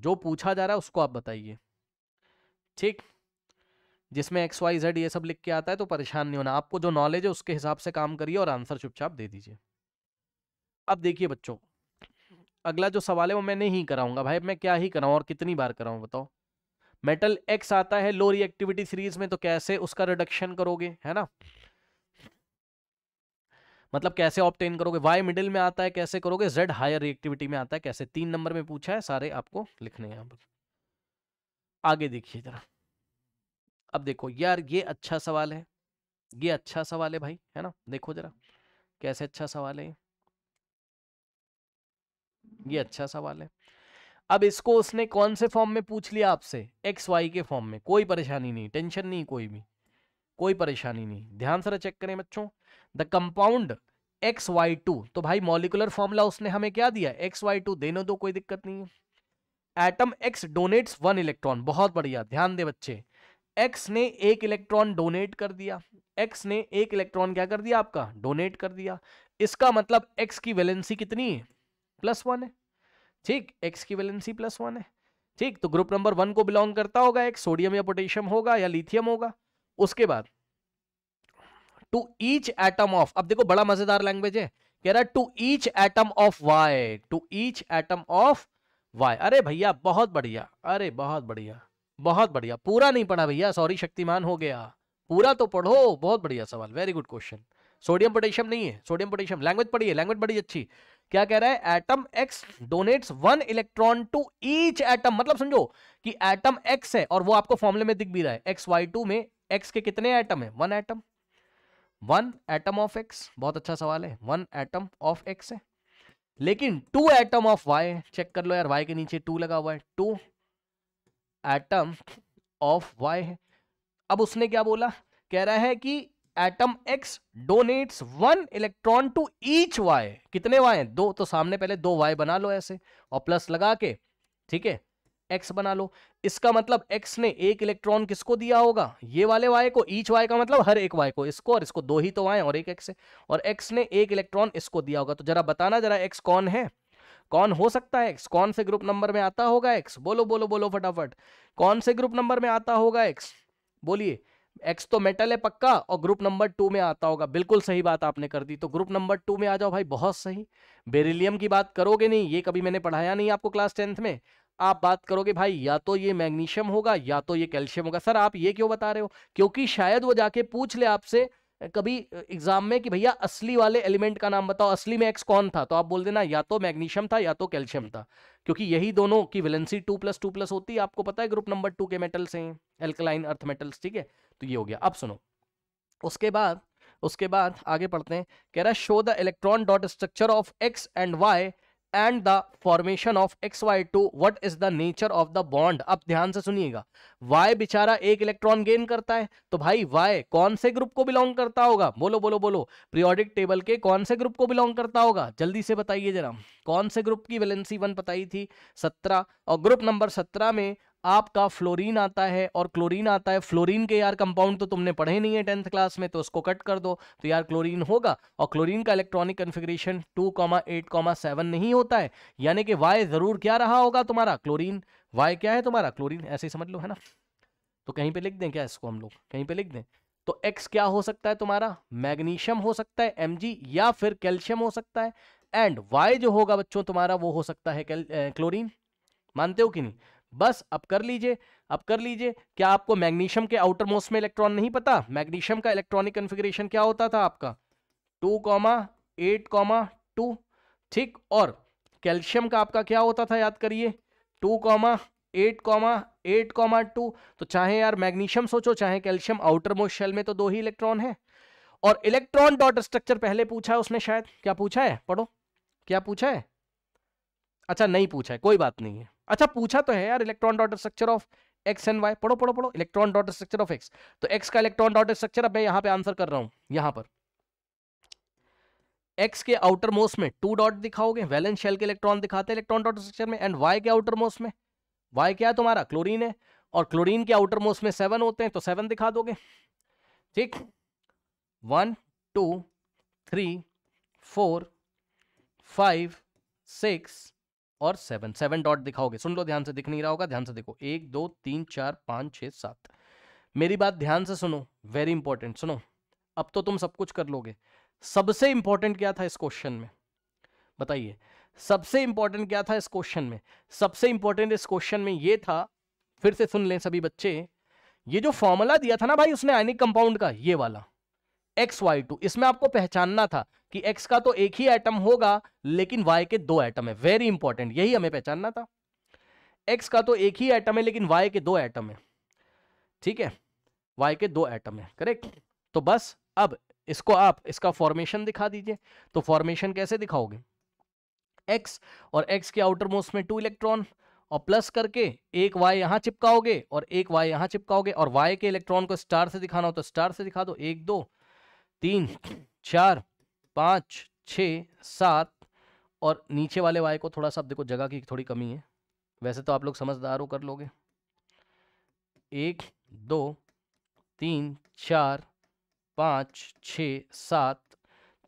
जो पूछा जा रहा है उसको आप बताइए ठीक जिसमें एक्स वाई जेड ये सब लिख के आता है तो परेशान नहीं होना आपको जो नॉलेज है उसके हिसाब से काम करिए और आंसर चुपचाप दे दीजिए अब देखिए बच्चों अगला जो सवाल है वो मैं नहीं कराऊंगा भाई मैं क्या ही कराऊँ और कितनी बार कराऊँ बताओ मेटल एक्स आता है लो रिएक्टिविटी सीरीज में तो कैसे उसका रिडक्शन करोगे है ना मतलब कैसे ऑप्टेन करोगे वाई मिडिल में आता है कैसे करोगे जेड हायर रिएक्टिविटी में आता है कैसे तीन नंबर में पूछा है सारे आपको लिखने हैं आगे देखिए जरा अब देखो यार ये अच्छा सवाल है ये अच्छा सवाल है भाई है ना देखो जरा कैसे अच्छा सवाल है ये अच्छा सवाल है अब इसको उसने कौन से फॉर्म में पूछ लिया आपसे एक्स वाई के फॉर्म में कोई परेशानी नहीं टेंशन नहीं कोई भी कोई परेशानी नहीं ध्यान से चेक करें बच्चों the compound X Y two तो भाई मॉलिकुलर फॉर्मूला उसने हमें क्या दिया एक्स वाई टू देने दो कोई दिक्कत नहीं है atom X donates one electron बहुत बढ़िया ध्यान दे बच्चे एक्स ने एक इलेक्ट्रॉन डोनेट कर दिया एक्स ने एक इलेक्ट्रॉन क्या कर दिया आपका डोनेट कर दिया इसका मतलब एक्स की वैलेंसी कितनी है प्लस वन है ठीक एक्स की वैलेंसी प्लस वन है ठीक तो ग्रुप नंबर वन को बिलोंग करता होगा एक सोडियम या पोटेशियम होगा या लिथियम होगा उसके बाद टू ईच एटम ऑफ अब देखो बड़ा मजेदार लैंग्वेज है कह रहा है to each atom of Y to each atom of Y अरे भैया बहुत बढ़िया अरे बहुत बढ़िया बहुत बढ़िया पूरा नहीं पढ़ा भैया सॉरी शक्तिमान हो गया पूरा तो पढ़ो बहुत बढ़िया सवाल very good question sodium potassium नहीं है सोडियम पोटेशियम लैंग्वेज पढ़ी है लैंग्वेज बड़ी अच्छी क्या कह रहा है atom X donates one electron to each atom मतलब समझो कि एटम एक्स है और वो आपको फॉर्मुले में दिख भी रहा है एक्स वाई टू में एक्स के कितने एटम है one atom one atom of X बहुत अच्छा सवाल है वन एटम ऑफ एक्स है लेकिन two atom of Y check कर लो यार वाई के नीचे टू लगा हुआ है टू एटम ऑफ वाई है अब उसने क्या बोला कह रहा है कि atom X donates one electron to each Y कितने वाई दो तो सामने पहले दो वाई बना लो ऐसे और प्लस लगा के ठीक है एक्स बना लो इसका मतलब एक्स ने एक इलेक्ट्रॉन किसको दिया होगा ये वाले वाई को ईच वाई का मतलब हर एक वाई को इसको और इसको दो ही तो वाई और एक एक्स है और एक्स ने एक इलेक्ट्रॉन इसको दिया होगा तो जरा बताना जरा एक्स कौन है कौन हो सकता है एक्स कौन से ग्रुप नंबर में आता होगा एक्स बोलो बोलो बोलो फटाफट कौन से ग्रुप नंबर में आता होगा एक्स बोलिए एक्स तो मेटल है पक्का और ग्रुप नंबर टू में आता होगा बिल्कुल सही बात आपने कर दी तो ग्रुप नंबर टू में आ जाओ भाई बहुत सही बेरिलियम की बात करोगे नहीं ये कभी मैंने पढ़ाया नहीं आपको क्लास टेंथ में आप बात करोगे भाई या तो ये मैग्नीशियम होगा या तो ये कैल्शियम होगा सर आप ये क्यों बता रहे हो क्योंकि शायद वो जाके पूछ ले आपसे कभी एग्जाम में कि भैया असली वाले एलिमेंट का नाम बताओ असली में एक्स कौन था तो आप बोल देना या तो मैग्नीशियम था या तो कैल्शियम था क्योंकि यही दोनों की valency two plus two plus होती है आपको पता है ग्रुप नंबर टू के मेटल्स हैं एल्कलाइन अर्थ मेटल्स ठीक है तो ये हो गया अब सुनो उसके बाद उसके बाद आगे पढ़ते हैं कह रहा है show the electron dot structure of X and Y and the formation of X Y two what is the nature of the bond अब ध्यान से सुनिएगा वाई बेचारा एक इलेक्ट्रॉन गेन करता है तो भाई वाई कौन से ग्रुप को बिलोंग करता होगा बोलो बोलो बोलो प्रियोडिक टेबल के कौन से ग्रुप को बिलोंग करता होगा जल्दी से बताइए जरा कौन से ग्रुप की वैलेंसी वन बताई थी सत्रह और ग्रुप नंबर सत्रह में आपका फ्लोरीन आता है और क्लोरीन आता है फ्लोरीन के यार कंपाउंड तो तुमने पढ़े नहीं है टेंथ क्लास में तो उसको कट कर दो तो यार क्लोरीन होगा और क्लोरीन का electronic configuration two comma eight comma seven नहीं होता है यानी कि वाई ज़रूर क्या रहा होगा तुम्हारा क्लोरीन वाई क्या है तुम्हारा क्लोरीन ऐसे ही समझ लो है ना तो कहीं पर लिख दें क्या इसको हम लोग कहीं पर लिख दें तो एक्स क्या हो सकता है तुम्हारा मैग्नीशियम हो सकता है एम या फिर कैल्शियम हो सकता है एंड वाई जो होगा बच्चों तुम्हारा वो हो सकता है क्लोरीन मानते हो कि नहीं बस अब कर लीजिए अब कर लीजिए क्या आपको मैग्नीशियम के आउटर मोस्ट में इलेक्ट्रॉन नहीं पता मैग्नीशियम का इलेक्ट्रॉनिक कन्फिग्रेशन क्या होता था आपका two comma eight comma two ठीक और कैल्शियम का आपका क्या होता था याद करिए two comma eight comma eight comma two तो चाहे यार मैग्नीशियम सोचो चाहे कैल्शियम आउटर मोस्ट शेल में तो दो ही इलेक्ट्रॉन है और इलेक्ट्रॉन डॉट स्ट्रक्चर पहले पूछा है उसने शायद क्या पूछा है पढ़ो क्या पूछा है अच्छा नहीं पूछा है कोई बात नहीं है अच्छा पूछा तो है यार electron dot structure of X and Y पढ़ो पढ़ो पढ़ो electron dot structure of X तो एक्स का इलेक्ट्रॉन डॉट स्ट्रक्चर अब मैं यहाँ पे आंसर कर रहा हूँ यहाँ पर एक्स के आउटर मोस्ट में टू डॉट दिखाओगे वैलेंस शेल के इलेक्ट्रॉन दिखाते हैं इलेक्ट्रॉन डॉट स्ट्रक्चर में एंड वाई के आउटर मोस्ट में वाई क्या है तुम्हारा क्लोरीन है और क्लोरीन के आउटर मोस्ट में सेवन होते हैं तो सेवन दिखा दोगे ठीक one two three four five six और सेवन सेवन डॉट दिखाओगे सुन लो ध्यान से दिख नहीं रहा होगा ध्यान से देखो एक दो तीन चार पांच छह सात मेरी बात ध्यान से सुनो वेरी इंपॉर्टेंट सुनो अब तो तुम सब कुछ कर लोगे सबसे इंपॉर्टेंट क्या था इस क्वेश्चन में बताइए सबसे इंपॉर्टेंट क्या था इस क्वेश्चन में सबसे इंपॉर्टेंट इस क्वेश्चन में ये था फिर से सुन लें सभी बच्चे ये जो फॉर्मूला दिया था ना भाई उसने आयनिक कंपाउंड का ये वाला एक्स वाई टू इसमें आपको पहचानना था कि एक्स का तो एक ही एटम होगा लेकिन वाई के दो एटम है वेरी इंपॉर्टेंट यही हमें पहचानना था एक्स का तो एक ही एटम है लेकिन वाई के दो एटम है ठीक है वाई के दो एटम है करेक्ट तो बस अब इसको आप इसका फॉर्मेशन दिखा दीजिए तो फॉर्मेशन कैसे दिखाओगे एक्स और एक्स के आउटर मोस्ट में टू इलेक्ट्रॉन और प्लस करके एक वाई यहां चिपकाओगे और एक वाई यहां चिपकाओगे और वाई के इलेक्ट्रॉन को स्टार से दिखाना हो तो स्टार से दिखा दो एक दो तीन चार पाँच छ सात और नीचे वाले वाई को थोड़ा सा देखो जगह की थोड़ी कमी है वैसे तो आप लोग समझदार हो कर लोगे एक दो तीन चार पाँच छ सात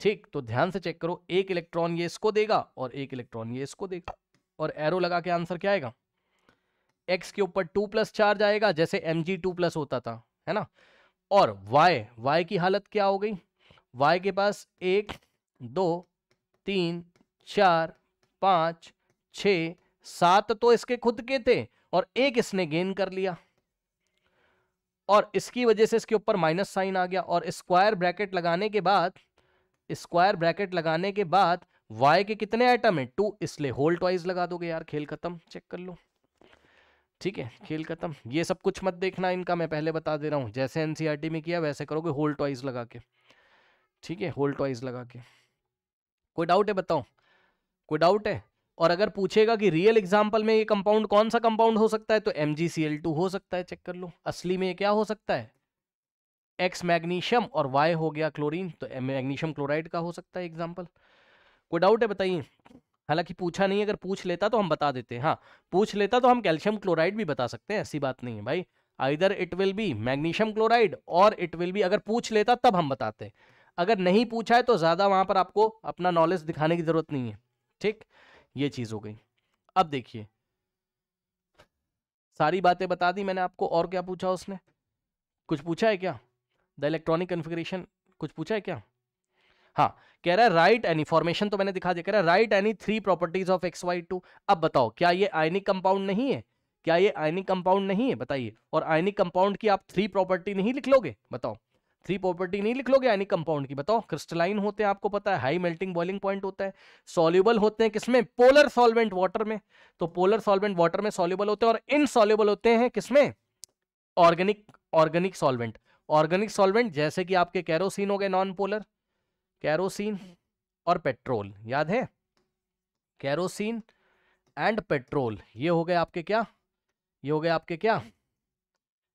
ठीक तो ध्यान से चेक करो एक इलेक्ट्रॉन ये इसको देगा और एक इलेक्ट्रॉन ये इसको देगा और एरो लगा के आंसर क्या आएगा एक्स के ऊपर टू प्लस चार्ज आएगा जैसे एम जी टू प्लस होता था है ना और वाई y की हालत क्या हो गई वाई के पास एक दो तीन चार पाँच छ सात तो इसके खुद के थे और एक इसने गेन कर लिया और इसकी वजह से इसके ऊपर माइनस साइन आ गया और स्क्वायर ब्रैकेट लगाने के बाद स्क्वायर ब्रैकेट लगाने के बाद वाई के कितने आइटम है टू इसलिए होल ट्वाइस लगा दोगे यार खेल खत्म चेक कर लो ठीक है खेल खत्म ये सब कुछ मत देखना इनका मैं पहले बता दे रहा हूँ जैसे एन e में किया वैसे करोगे होल टॉइज लगा के ठीक है होल टॉइज लगा के कोई डाउट है बताओ कोई डाउट है और अगर पूछेगा कि रियल एग्जाम्पल में ये कंपाउंड कौन सा कंपाउंड हो सकता है तो एम हो सकता है चेक कर लो असली में क्या हो सकता है एक्स मैग्नीशियम और वाई हो गया क्लोरीन तो मैग्नीशियम क्लोराइड का हो सकता है एग्जाम्पल कोई डाउट है बताइए हालांकि पूछा नहीं अगर पूछ लेता तो हम बता देते हैं हाँ पूछ लेता तो हम कैल्शियम क्लोराइड भी बता सकते हैं ऐसी बात नहीं है भाई either it will be magnesium chloride और इट विल बी अगर पूछ लेता तब हम बताते अगर नहीं पूछा है तो ज़्यादा वहाँ पर आपको अपना नॉलेज दिखाने की ज़रूरत नहीं है ठीक ये चीज़ हो गई अब देखिए सारी बातें बता दी मैंने आपको और क्या पूछा उसने कुछ पूछा है क्या द इलेक्ट्रॉनिक कन्फिग्रेशन कुछ पूछा है क्या हाँ कह रहा है राइट एनी फॉर्मेशन तो मैंने दिखा दिया कह रहा है write any three properties of X Y two अब बताओ क्या ये आयनिक कंपाउंड नहीं है क्या ये आयनिक कंपाउंड नहीं है बताइए और आयनिक कंपाउंड की आप थ्री प्रॉपर्टी नहीं लिख लोगे बताओ थ्री प्रॉपर्टी नहीं लिख लोगे आयनिक कंपाउंड की बताओ क्रिस्टलाइन होते हैं आपको पता है हाई मेल्टिंग बॉइलिंग पॉइंट होता है सोल्यूबल होते हैं किसमें पोलर सॉल्वेंट वाटर में तो पोलर सॉल्वेंट वाटर में सोल्यूबल होते हैं और इनसॉल्यूबल होते हैं किसमें organic organic solvent organic solvent जैसे कि आपके कैरोसिन हो गए नॉन पोलर कैरोसिन हम्म। और पेट्रोल याद है कैरोसिन एंड पेट्रोल ये हो गए आपके क्या ये हो गए आपके क्या हम्म।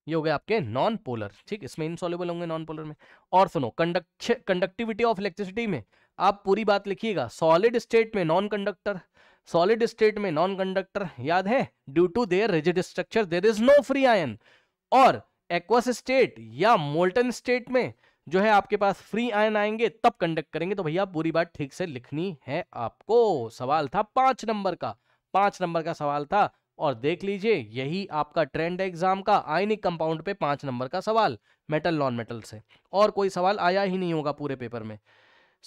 ये हो गए आपके नॉन पोलर ठीक इसमें इनसॉल्युबल होंगे नॉन पोलर में और सुनो कंडक्शन कंडक्टिविटी ऑफ इलेक्ट्रिसिटी में आप पूरी बात लिखिएगा सॉलिड स्टेट में नॉन कंडक्टर सॉलिड स्टेट में नॉन कंडक्टर याद है due to their rigid structure there is no free ion और एक्वस स्टेट या मोल्टन स्टेट में जो है आपके पास फ्री आयन आएंगे तब कंडक्ट करेंगे तो भैया पूरी बात ठीक से लिखनी है आपको सवाल था पांच नंबर का पांच नंबर का सवाल था और देख लीजिए यही आपका ट्रेंड है एग्जाम का आयनिक कंपाउंड पे पांच नंबर का सवाल मेटल नॉन मेटल से और कोई सवाल आया ही नहीं होगा पूरे पेपर में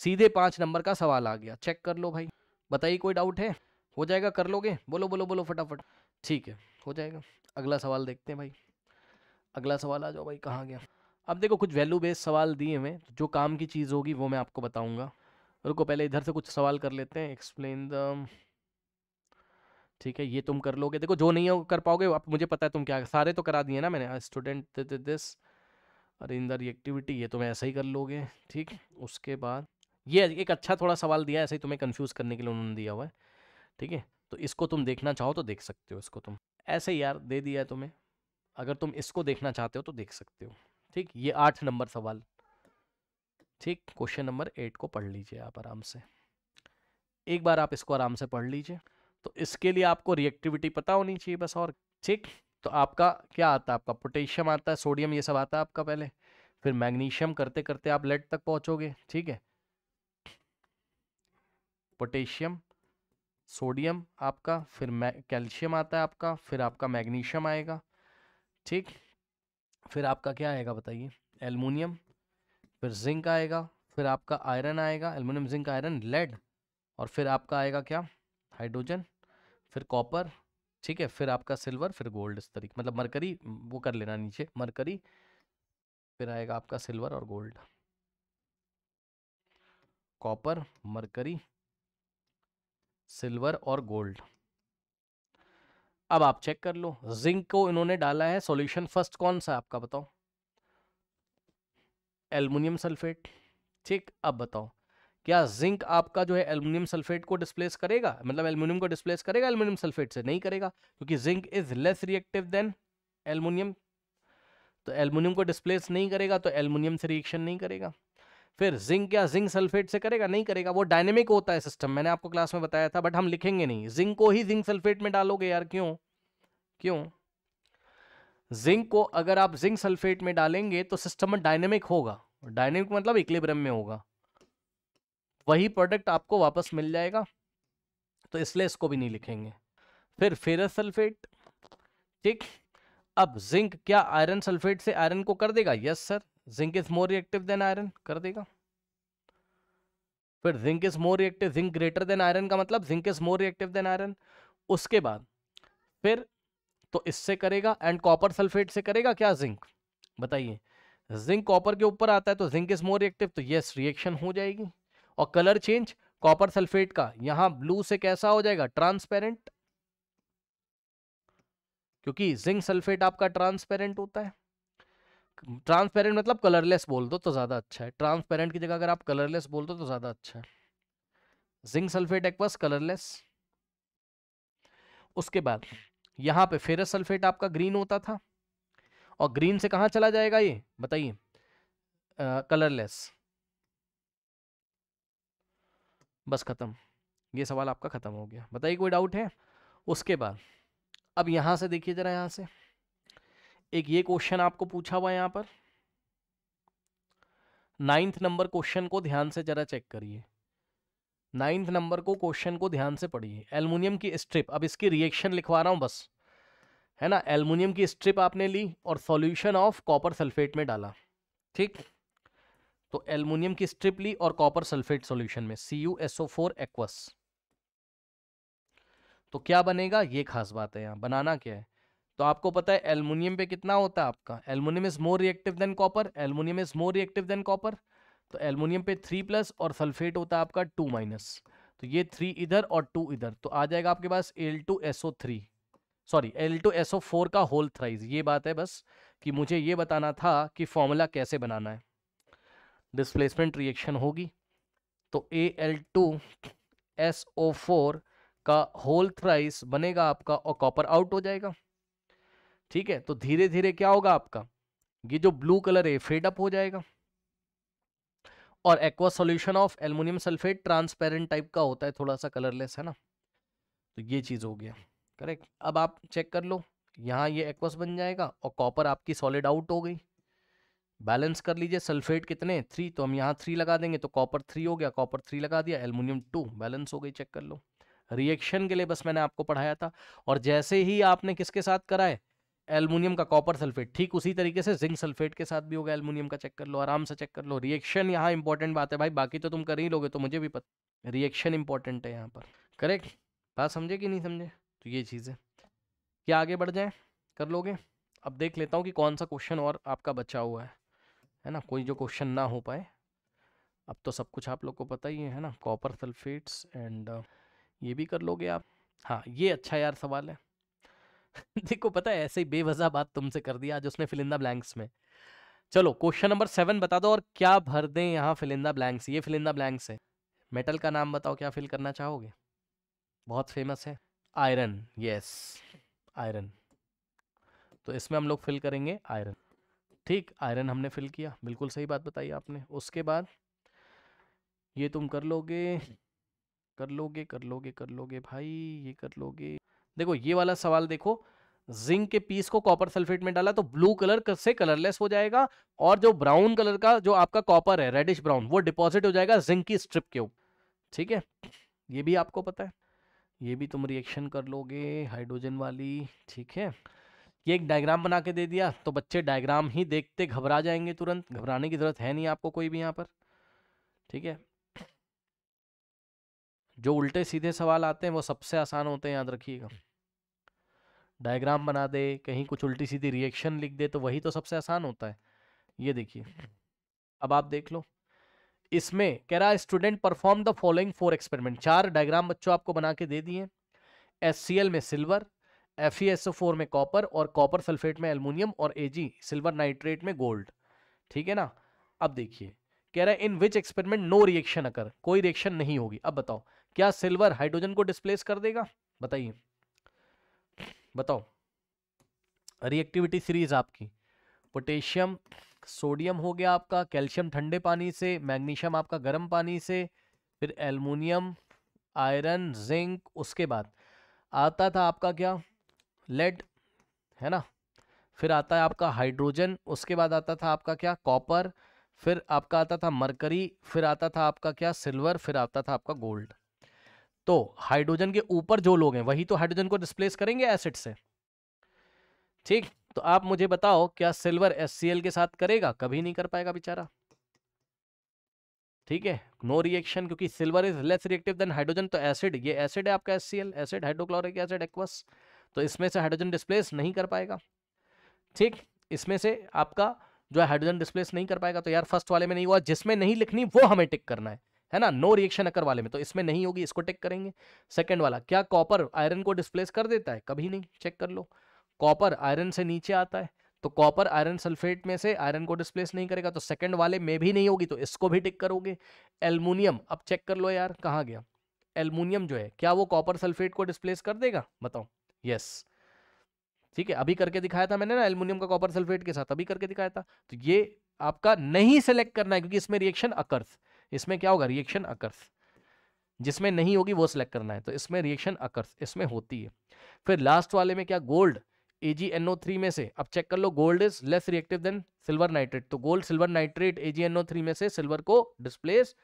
सीधे पांच नंबर का सवाल आ गया चेक कर लो भाई बताइए कोई डाउट है हो जाएगा कर लोगे बोलो बोलो बोलो फटाफट ठीक है हो जाएगा अगला सवाल देखते हैं भाई अगला सवाल आ जाओ भाई कहाँ गया अब देखो कुछ वैल्यू बेस्ड सवाल दिए हमें तो जो काम की चीज़ होगी वो मैं आपको बताऊंगा रुको पहले इधर से कुछ सवाल कर लेते हैं एक्सप्लेन द ठीक है ये तुम कर लोगे देखो जो नहीं हो कर पाओगे आप मुझे पता है तुम क्या सारे तो करा दिए ना मैंने स्टूडेंट दिस और इन द रिएक्टिविटी ये तुम्हें तो ऐसा ही कर लोगे ठीक उसके बाद ये एक अच्छा थोड़ा सवाल दिया ऐसे ही तुम्हें कन्फ्यूज़ करने के लिए उन्होंने दिया हुआ है ठीक है तो इसको तुम देखना चाहो तो देख सकते हो इसको तुम ऐसे ही यार दे दिया है तुम्हें अगर तुम इसको देखना चाहते हो तो देख सकते हो ठीक ये आठ नंबर सवाल ठीक क्वेश्चन नंबर एट को पढ़ लीजिए आप आराम से एक बार आप इसको आराम से पढ़ लीजिए तो इसके लिए आपको रिएक्टिविटी पता होनी चाहिए बस और ठीक तो आपका क्या आता है आपका पोटेशियम आता है सोडियम ये सब आता है आपका पहले फिर मैग्नीशियम करते करते आप लेड तक पहुंचोगे ठीक है पोटेशियम सोडियम आपका फिर कैल्शियम आता है आपका फिर आपका मैग्नीशियम आएगा ठीक फिर आपका क्या आएगा बताइए एलमोनियम फिर जिंक आएगा फिर आपका आयरन आएगा एलमोनियम जिंक आयरन लेड और फिर आपका आएगा क्या हाइड्रोजन फिर कॉपर ठीक है फिर आपका सिल्वर फिर गोल्ड इस तरीके मतलब मरकरी वो कर लेना नीचे मरकरी फिर आएगा आपका सिल्वर और गोल्ड कॉपर मरकरी सिल्वर और गोल्ड अब आप चेक कर लो जिंक को इन्होंने डाला है सॉल्यूशन फर्स्ट कौन सा आपका बताओ एल्युमिनियम सल्फेट ठीक अब बताओ क्या जिंक आपका जो है एल्युमिनियम सल्फेट को डिस्प्लेस करेगा मतलब एल्युमिनियम को डिस्प्लेस करेगा एल्युमिनियम सल्फेट से नहीं करेगा क्योंकि zinc is less reactive than aluminium तो एल्युमिनियम को डिस्प्लेस नहीं करेगा तो एल्युमिनियम से रिएक्शन नहीं करेगा फिर जिंक क्या जिंक सल्फेट से करेगा नहीं करेगा वो डायनेमिक होता है सिस्टम मैंने आपको क्लास में बताया था बट हम लिखेंगे नहीं जिंक को ही जिंक सल्फेट में डालोगे यार क्यों क्यों जिंक को अगर आप जिंक सल्फेट में डालेंगे तो सिस्टम में डायनेमिक होगा डायनेमिक मतलब इक्लेब्रम में होगा वही प्रोडक्ट आपको वापस मिल जाएगा तो इसलिए इसको भी नहीं लिखेंगे फिर फेरस सल्फेट ठीक अब जिंक क्या आयरन सल्फेट से आयरन को कर देगा yes sir zinc is more reactive than iron कर देगा फिर zinc is more reactive zinc greater than iron का मतलब zinc is more reactive than iron उसके बाद फिर तो इससे करेगा एंड कॉपर सल्फेट से करेगा क्या जिंक बताइए जिंक कॉपर के ऊपर आता है तो जिंक इज मोर रिएक्टिव तो यस रिएक्शन हो जाएगी और कलर चेंज कॉपर सल्फेट का यहां ब्लू से कैसा हो जाएगा ट्रांसपेरेंट क्योंकि जिंक सल्फेट आपका ट्रांसपेरेंट होता है ट्रांसपेरेंट मतलब कलरलेस बोल दो तो ज़्यादा अच्छा है ट्रांसपेरेंट की जगह अगर आप कलरलेस बोल दो तो ज़्यादा अच्छा है जिंक सल्फेट एक्वस कलरलेस उसके बाद यहाँ पे फेरस सल्फेट आपका ग्रीन होता था और ग्रीन से कहाँ चला जाएगा ये बताइए कलरलेस बस ख़त्म ये सवाल आपका ख़त्म हो गया बताइए कोई डाउट है उसके बाद अब यहाँ से देखिए ज़रा यहाँ से एक ये क्वेश्चन आपको पूछा हुआ है पर नाइन्थ नंबर क्वेश्चन को ध्यान से जरा चेक करिए नाइन्थ नंबर को क्वेश्चन को ध्यान से पढ़िए एल्युमिनियम की स्ट्रिप अब इसकी रिएक्शन लिखवा रहा हूं बस है ना एल्युमिनियम की स्ट्रिप आपने ली और सॉल्यूशन ऑफ कॉपर सल्फेट में डाला ठीक तो एल्युमिनियम की स्ट्रिप ली और कॉपर सल्फेट सॉल्यूशन में C U S O four aqueous तो क्या बनेगा ये खास बात है यहां बनाना क्या है तो आपको पता है एल्युमिनियम पे कितना होता है आपका aluminium is more reactive than copper aluminium is more reactive than copper तो एल्युमिनियम पे थ्री प्लस और सल्फेट होता है आपका टू माइनस तो ये थ्री इधर और टू इधर तो आ जाएगा आपके पास L two S O three sorry L two S O four का होल थ्राइज ये बात है बस कि मुझे ये बताना था कि फॉर्मूला कैसे बनाना है डिस्प्लेसमेंट रिएक्शन होगी तो A L two S O four का होल थ्राइस बनेगा आपका और कॉपर आउट हो जाएगा ठीक है तो धीरे धीरे क्या होगा आपका ये जो ब्लू कलर है फेड अप हो जाएगा और aqua solution of aluminium sulphate transparent type का होता है थोड़ा सा कलरलेस है ना तो ये चीज़ हो गया करेक्ट अब आप चेक कर लो यहाँ ये एक्वस बन जाएगा और कॉपर आपकी सॉलिड आउट हो गई बैलेंस कर लीजिए सल्फेट कितने थ्री तो हम यहाँ थ्री लगा देंगे तो कॉपर थ्री हो गया कॉपर थ्री लगा दिया एल्युमिनियम टू बैलेंस हो गई चेक कर लो रिएक्शन के लिए बस मैंने आपको पढ़ाया था और जैसे ही आपने किसके साथ कराए एलमिनियम का कॉपर सल्फेट ठीक उसी तरीके से जिंक सल्फेट के साथ भी होगा एलमिनियम का चेक कर लो आराम से चेक कर लो रिएक्शन यहाँ इंपॉर्टेंट बात है भाई बाकी तो तुम कर ही लोगे तो मुझे भी पता रिएक्शन इंपॉर्टेंट है यहाँ पर करेक्ट बात समझे कि नहीं समझे तो ये चीज़ है क्या आगे बढ़ जाए कर लोगे अब देख लेता हूँ कि कौन सा क्वेश्चन और आपका बचा हुआ है है ना कोई जो क्वेश्चन ना हो पाए अब तो सब कुछ आप लोग को पता ही है ना कॉपर सल्फेट्स एंड ये भी कर लोगे आप हाँ ये अच्छा यार सवाल है देखो पता है ऐसे ही बेवजह बात तुमसे कर दिया आज उसने फिलिंदा ब्लैंक्स में चलो क्वेश्चन नंबर सेवन बता दो और क्या भर दें यहाँ फिलिंदा ब्लैंक्स ये फिलिंदा ब्लैंक्स है मेटल का नाम बताओ क्या फिल करना चाहोगे बहुत फेमस है आयरन यस आयरन तो इसमें हम लोग फिल करेंगे आयरन ठीक आयरन हमने फिल किया बिल्कुल सही बात बताई आपने उसके बाद ये तुम कर लोगे कर लोगे कर लोगे कर लोगे भाई ये कर लोगे देखो ये वाला सवाल देखो जिंक के पीस को कॉपर सल्फेट में डाला तो ब्लू कलर से कलरलेस हो जाएगा और जो ब्राउन कलर का जो आपका कॉपर है रेडिश ब्राउन वो डिपॉजिट हो जाएगा जिंक की स्ट्रिप के ऊपर ठीक है ये भी आपको पता है ये भी तुम रिएक्शन कर लोगे हाइड्रोजन वाली ठीक है ये एक डायग्राम बना के दे दिया तो बच्चे डायग्राम ही देखते घबरा जाएंगे तुरंत घबराने की जरूरत है नहीं आपको कोई भी यहाँ पर ठीक है जो उल्टे सीधे सवाल आते हैं वो सबसे आसान होते हैं याद रखिएगा डायग्राम बना दे कहीं कुछ उल्टी सीधी रिएक्शन लिख दे तो वही तो सबसे आसान होता है ये देखिए अब आप देख लो इसमें कह रहा student perform the following four experiment चार डायग्राम बच्चों आपको बना के दे दिए एस में सिल्वर एफ में कॉपर और कॉपर सल्फेट में एलमिनियम और ए सिल्वर नाइट्रेट में गोल्ड ठीक है ना अब देखिए कह रहा है in which experiment no reaction occur कोई रिएक्शन नहीं होगी अब बताओ क्या सिल्वर हाइड्रोजन को डिस्प्लेस कर देगा बताइए बताओ रिएक्टिविटी सीरीज आपकी पोटेशियम सोडियम हो गया आपका कैल्शियम ठंडे पानी से मैग्नीशियम आपका गर्म पानी से फिर एलमोनियम आयरन जिंक उसके बाद आता था आपका क्या लेड है ना फिर आता है आपका हाइड्रोजन उसके बाद आता था आपका क्या कॉपर फिर आपका आता था मरकरी फिर आता था आपका क्या सिल्वर फिर आता था आपका गोल्ड तो हाइड्रोजन के ऊपर जो लोग हैं वही तो हाइड्रोजन को डिस्प्लेस करेंगे एसिड से ठीक तो आप मुझे बताओ क्या सिल्वर एस के साथ करेगा कभी नहीं कर पाएगा बेचारा ठीक है नो रिएक्शन क्योंकि silver is less reactive than hydrogen तो एसिड ये एसिड है आपका S acid hydrochloric acid aqueous तो इसमें से हाइड्रोजन डिस्प्लेस नहीं कर पाएगा ठीक इसमें से आपका जो है हाइड्रोजन डिस्प्लेस नहीं कर पाएगा तो यार फर्स्ट वाले में नहीं हुआ जिसमें नहीं लिखनी वो हमें टिक करना है है ना नो रिएक्शन अकर वाले में तो इसमें नहीं होगी इसको टेक करेंगे सेकेंड वाला क्या कॉपर आयरन को डिस्प्लेस कर देता है कभी नहीं चेक कर लो कॉपर आयरन से नीचे आता है तो कॉपर आयरन सल्फेट में से आयरन को डिस्प्लेस नहीं करेगा तो सेकंड वाले में भी नहीं होगी तो इसको भी टिक करोगे एलमिनियम अब चेक कर लो यार कहाँ गया एलमिनियम जो है क्या वो कॉपर सल्फेट को डिस्प्लेस कर देगा बताओ यस ठीक है अभी करके दिखाया था मैंने ना एलमिनियम का कॉपर सल्फेट के साथ अभी करके दिखाया था तो ये आपका नहीं सेलेक्ट करना है क्योंकि इसमें रिएक्शन अकर्स इसमें क्या होगा रिएक्शन अकर्स जिसमें नहीं होगी वो सिलेक्ट करना है तो इसमें रिएक्शन अकर्स इसमें होती है फिर लास्ट वाले में क्या गोल्ड ए में से अब चेक कर लो gold is less reactive than silver nitrate तो गोल्ड सिल्वर नाइट्रेट ए में से सिल्वर को डिस्प्लेस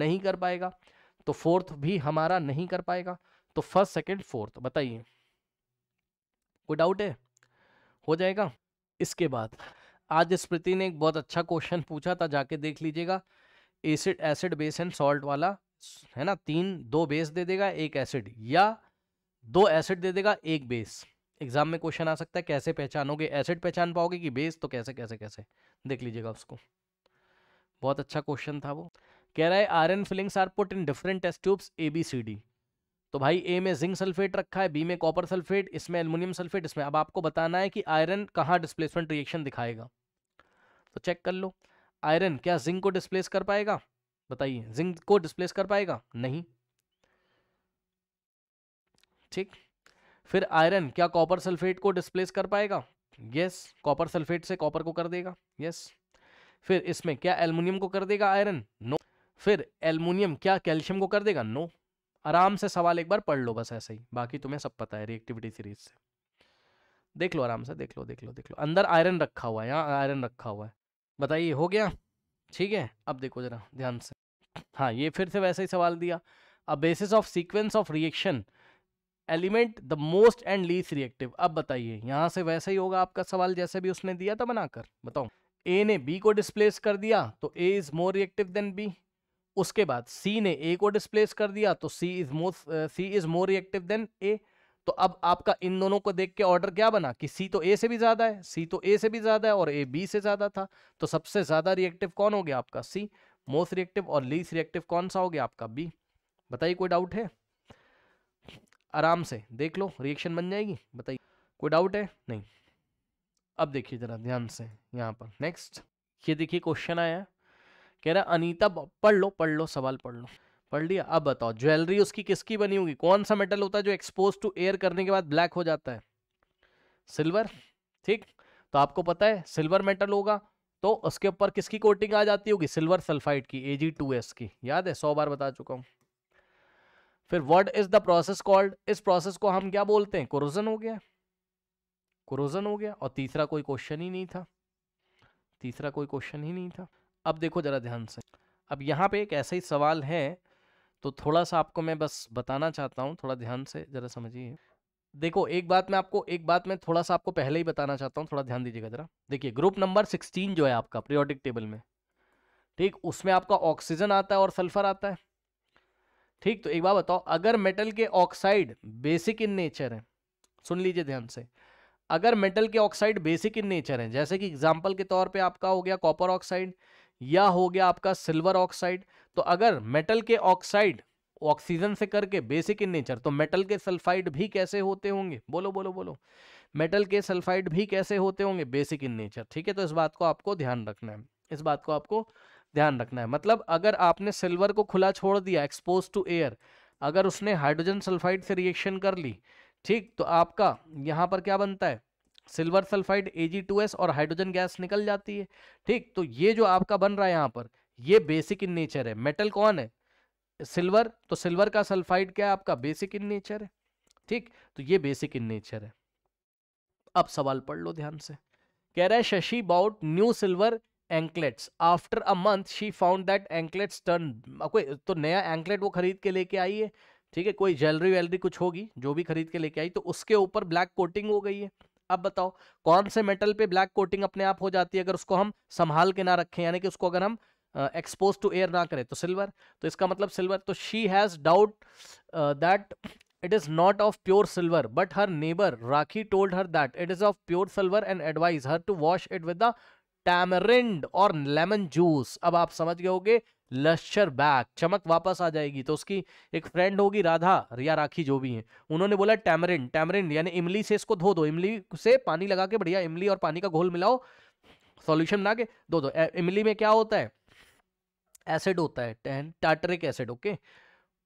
नहीं कर पाएगा तो फोर्थ भी हमारा नहीं कर पाएगा तो फर्स्ट सेकेंड फोर्थ बताइए कोई डाउट है हो जाएगा इसके बाद आज स्मृति ने एक बहुत अच्छा क्वेश्चन पूछा था जाके देख लीजिएगा acid acid base and salt वाला है ना तीन दो बेस दे देगा एक एसिड या दो एसिड दे देगा एक बेस एग्जाम में क्वेश्चन आ सकता है कैसे पहचानोगे एसिड पहचान पाओगे कि बेस तो कैसे कैसे कैसे देख लीजिएगा उसको बहुत अच्छा क्वेश्चन था वो कह रहा है iron filings are put in different test tubes A B C D तो भाई ए में जिंक सल्फेट रखा है बी में कॉपर सल्फेट इसमें एल्यूमिनियम सल्फेट इसमें अब आपको बताना है कि आयरन कहाँ डिस्प्लेसमेंट रिएक्शन दिखाएगा तो चेक कर लो आयरन क्या जिंक को डिस्प्लेस कर पाएगा बताइए जिंक को डिस्प्लेस कर पाएगा नहीं ठीक फिर आयरन क्या कॉपर सल्फेट को डिस्प्लेस कर पाएगा यस कॉपर सल्फेट से कॉपर को कर देगा यस फिर इसमें क्या एल्यूमिनियम को कर देगा आयरन नो फिर एल्यूमिनियम क्या कैल्शियम को कर देगा नो आराम से सवाल एक बार पढ़ लो बस ऐसे ही बाकी तुम्हें सब पता है रिएक्टिविटी सीरीज से देख लो आराम से देख लो देख लो देख लो अंदर आयरन रखा हुआ है यहाँ आयरन रखा हुआ है बताइए हो गया ठीक है अब देखो ज़रा ध्यान से हाँ ये फिर से वैसा ही सवाल दिया a basis of sequence of reaction element the most and least reactive अब बताइए यहाँ से वैसा ही होगा आपका सवाल जैसे भी उसने दिया था बनाकर बताओ ए ने बी को डिस्प्लेस कर दिया तो A is more reactive than B उसके बाद सी ने ए को डिस्प्लेस कर दिया तो C is more C is more reactive than A तो अब आपका इन दोनों को देख के ऑर्डर क्या बना कि सी तो ए से भी ज्यादा है सी तो ए से भी ज्यादा है और ए बी से ज्यादा था तो सबसे ज्यादा रिएक्टिव कौन हो गया आपका सी मोस्ट रिएक्टिव और लीस रिएक्टिव कौन सा हो गया आपका बी बताइए कोई डाउट है आराम से देख लो रिएक्शन बन जाएगी बताइए कोई डाउट है नहीं अब देखिए जरा ध्यान से यहाँ पर नेक्स्ट ये देखिए क्वेश्चन आया कह रहा अनीता पढ़ लो पढ़ लो सवाल पढ़ लो पढ़ लिया अब बताओ ज्वेलरी उसकी किसकी बनी होगी कौन सा मेटल होता है जो एक्सपोज टू एयर करने के बाद ब्लैक हो जाता है सिल्वर ठीक तो आपको पता है सिल्वर मेटल होगा तो उसके ऊपर किसकी कोटिंग आ जाती होगी सिल्वर सल्फाइड की एजी की याद है सौ बार बता चुका हूँ फिर word is the process called इस प्रोसेस को हम क्या बोलते हैं कोरोजन हो गया कोरोजन हो गया और तीसरा कोई क्वेश्चन ही नहीं था तीसरा कोई क्वेश्चन ही नहीं था अब देखो जरा ध्यान से अब यहाँ पे एक ऐसा ही सवाल है तो थोड़ा सा आपको मैं बस बताना चाहता हूँ थोड़ा ध्यान से ज़रा समझिए देखो एक बात मैं आपको एक बात मैं थोड़ा सा आपको पहले ही बताना चाहता हूँ थोड़ा ध्यान दीजिएगा ज़रा देखिए ग्रुप नंबर सिक्सटीन जो है आपका प्रियोडिक टेबल में ठीक उसमें आपका ऑक्सीजन आता है और सल्फर आता है ठीक तो एक बात बताओ अगर मेटल के ऑक्साइड बेसिक इन नेचर है सुन लीजिए ध्यान से अगर मेटल के ऑक्साइड बेसिक इन नेचर हैं जैसे कि एग्जाम्पल के तौर पे आपका हो गया कॉपर ऑक्साइड या हो गया आपका सिल्वर ऑक्साइड तो अगर मेटल के ऑक्साइड ऑक्सीजन से करके बेसिक इन नेचर तो मेटल के सल्फाइड भी कैसे होते होंगे बोलो बोलो बोलो मेटल के सल्फाइड भी कैसे होते होंगे बेसिक इन नेचर ठीक है तो इस बात को आपको ध्यान रखना है इस बात को आपको ध्यान रखना है मतलब अगर आपने सिल्वर को खुला छोड़ दिया एक्सपोज टू एयर अगर उसने हाइड्रोजन सल्फाइड से रिएक्शन कर ली ठीक तो आपका यहाँ पर क्या बनता है सिल्वर सल्फाइड एजी और हाइड्रोजन गैस निकल जाती है ठीक तो ये जो आपका बन रहा है यहाँ पर ये बेसिक इन नेचर है मेटल कौन है सिल्वर तो सिल्वर का सल्फाइड क्या है आपका बेसिक इन नेचर है ठीक तो ये बेसिक इन नेचर है अब सवाल पढ़ लो ध्यान से कह रहा है Shashi bought new silver anklets after a month she found that anklets turn कोई तो नया एंकलेट वो खरीद के लेके आई है ठीक है कोई ज्वेलरी वेलरी कुछ होगी जो भी खरीद के लेके आई तो उसके ऊपर ब्लैक कोटिंग हो गई है अब बताओ कौन से मेटल पे ब्लैक कोटिंग अपने आप हो जाती है अगर उसको हम संभाल के ना रखें यानी कि उसको अगर हम एक्सपोज टू एयर ना करे तो सिल्वर तो इसका मतलब सिल्वर तो she has doubt that it is not of pure silver but her neighbour Rakhi told her that it is of pure silver and advise her to wash it with the tamarind और लेमन जूस अब आप समझ गए होगे लश्चर बैक चमक वापस आ जाएगी तो उसकी एक फ्रेंड होगी राधा या राखी जो भी है उन्होंने बोला टैमरिन टैमरिन यानी इमली से इसको धो दो इमली से पानी लगा के बढ़िया इमली और पानी का घोल मिलाओ सॉल्यूशन बना के दो दो इमली में क्या होता है एसिड होता है टेन टाटरिक एसिड ओके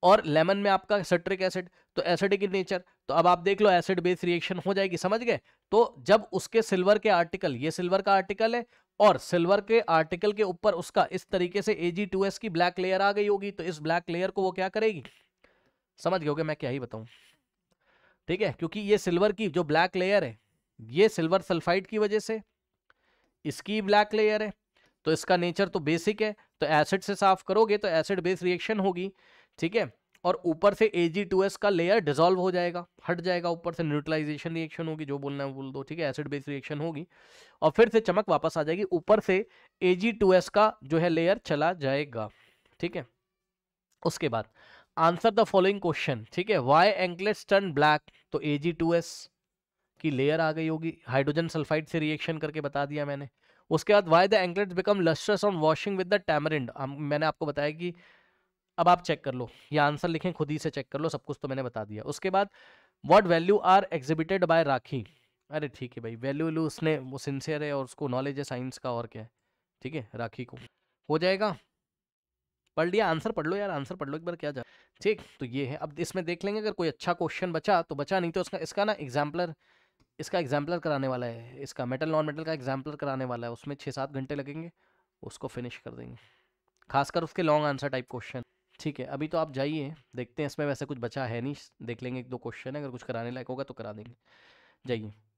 और लेमन में आपका सट्रिक एसिड तो एसिडिक इन नेचर तो अब आप देख लो एसिड बेस रिएक्शन हो जाएगी समझ गए तो जब उसके सिल्वर के आर्टिकल ये सिल्वर का आर्टिकल है और सिल्वर के आर्टिकल के ऊपर उसका इस तरीके से एजी की ब्लैक लेयर आ गई होगी तो इस ब्लैक लेयर को वो क्या करेगी समझ गए मैं क्या ही बताऊं ठीक है क्योंकि ये सिल्वर की जो ब्लैक लेयर है ये सिल्वर सल्फाइड की वजह से इसकी ब्लैक लेयर है तो इसका नेचर तो बेसिक है तो एसिड से साफ करोगे तो एसिड बेस रिएक्शन होगी ठीक है और ऊपर से एजी का लेयर डिजोल्व हो जाएगा हट जाएगा ऊपर से न्यूट्रलाइजेशन रिएक्शन होगी जो बोलना है बोल दो ठीक है एसिड बेस रिएक्शन होगी और फिर से चमक वापस आ जाएगी ऊपर से एजी का जो है लेयर चला जाएगा ठीक है उसके बाद आंसर द फॉलोइंग क्वेश्चन ठीक है वाई एंकलेट्स टर्न ब्लैक तो एजी की लेयर आ गई होगी हाइड्रोजन सल्फाइड से रिएक्शन करके बता दिया मैंने उसके बाद why the anklets become lustrous on washing with the tamarind मैंने आपको बताया कि अब आप चेक कर लो या आंसर लिखें खुद ही से चेक कर लो सब कुछ तो मैंने बता दिया उसके बाद what value are exhibited by Rakhi अरे ठीक है भाई वैल्यू वैल्यू उसने वो सिंसियर है और उसको नॉलेज है साइंस का और क्या है ठीक है राखी को हो जाएगा पढ़ लिया आंसर पढ़ लो यार आंसर पढ़ लो एक बार क्या जाए ठीक तो ये है अब इसमें देख लेंगे अगर कोई अच्छा क्वेश्चन बचा तो बचा नहीं तो उसका इसका ना एग्जाम्पलर इसका एग्जाम्पलर कराने वाला है इसका मेटल नॉन मेटल का एग्जाम्पलर कराने वाला है उसमें छः सात घंटे लगेंगे उसको फिनिश कर देंगे खासकर उसके लॉन्ग आंसर टाइप क्वेश्चन ठीक है अभी तो आप जाइए देखते हैं इसमें वैसे कुछ बचा है नहीं देख लेंगे एक दो क्वेश्चन है अगर कुछ कराने लायक होगा तो करा देंगे जाइए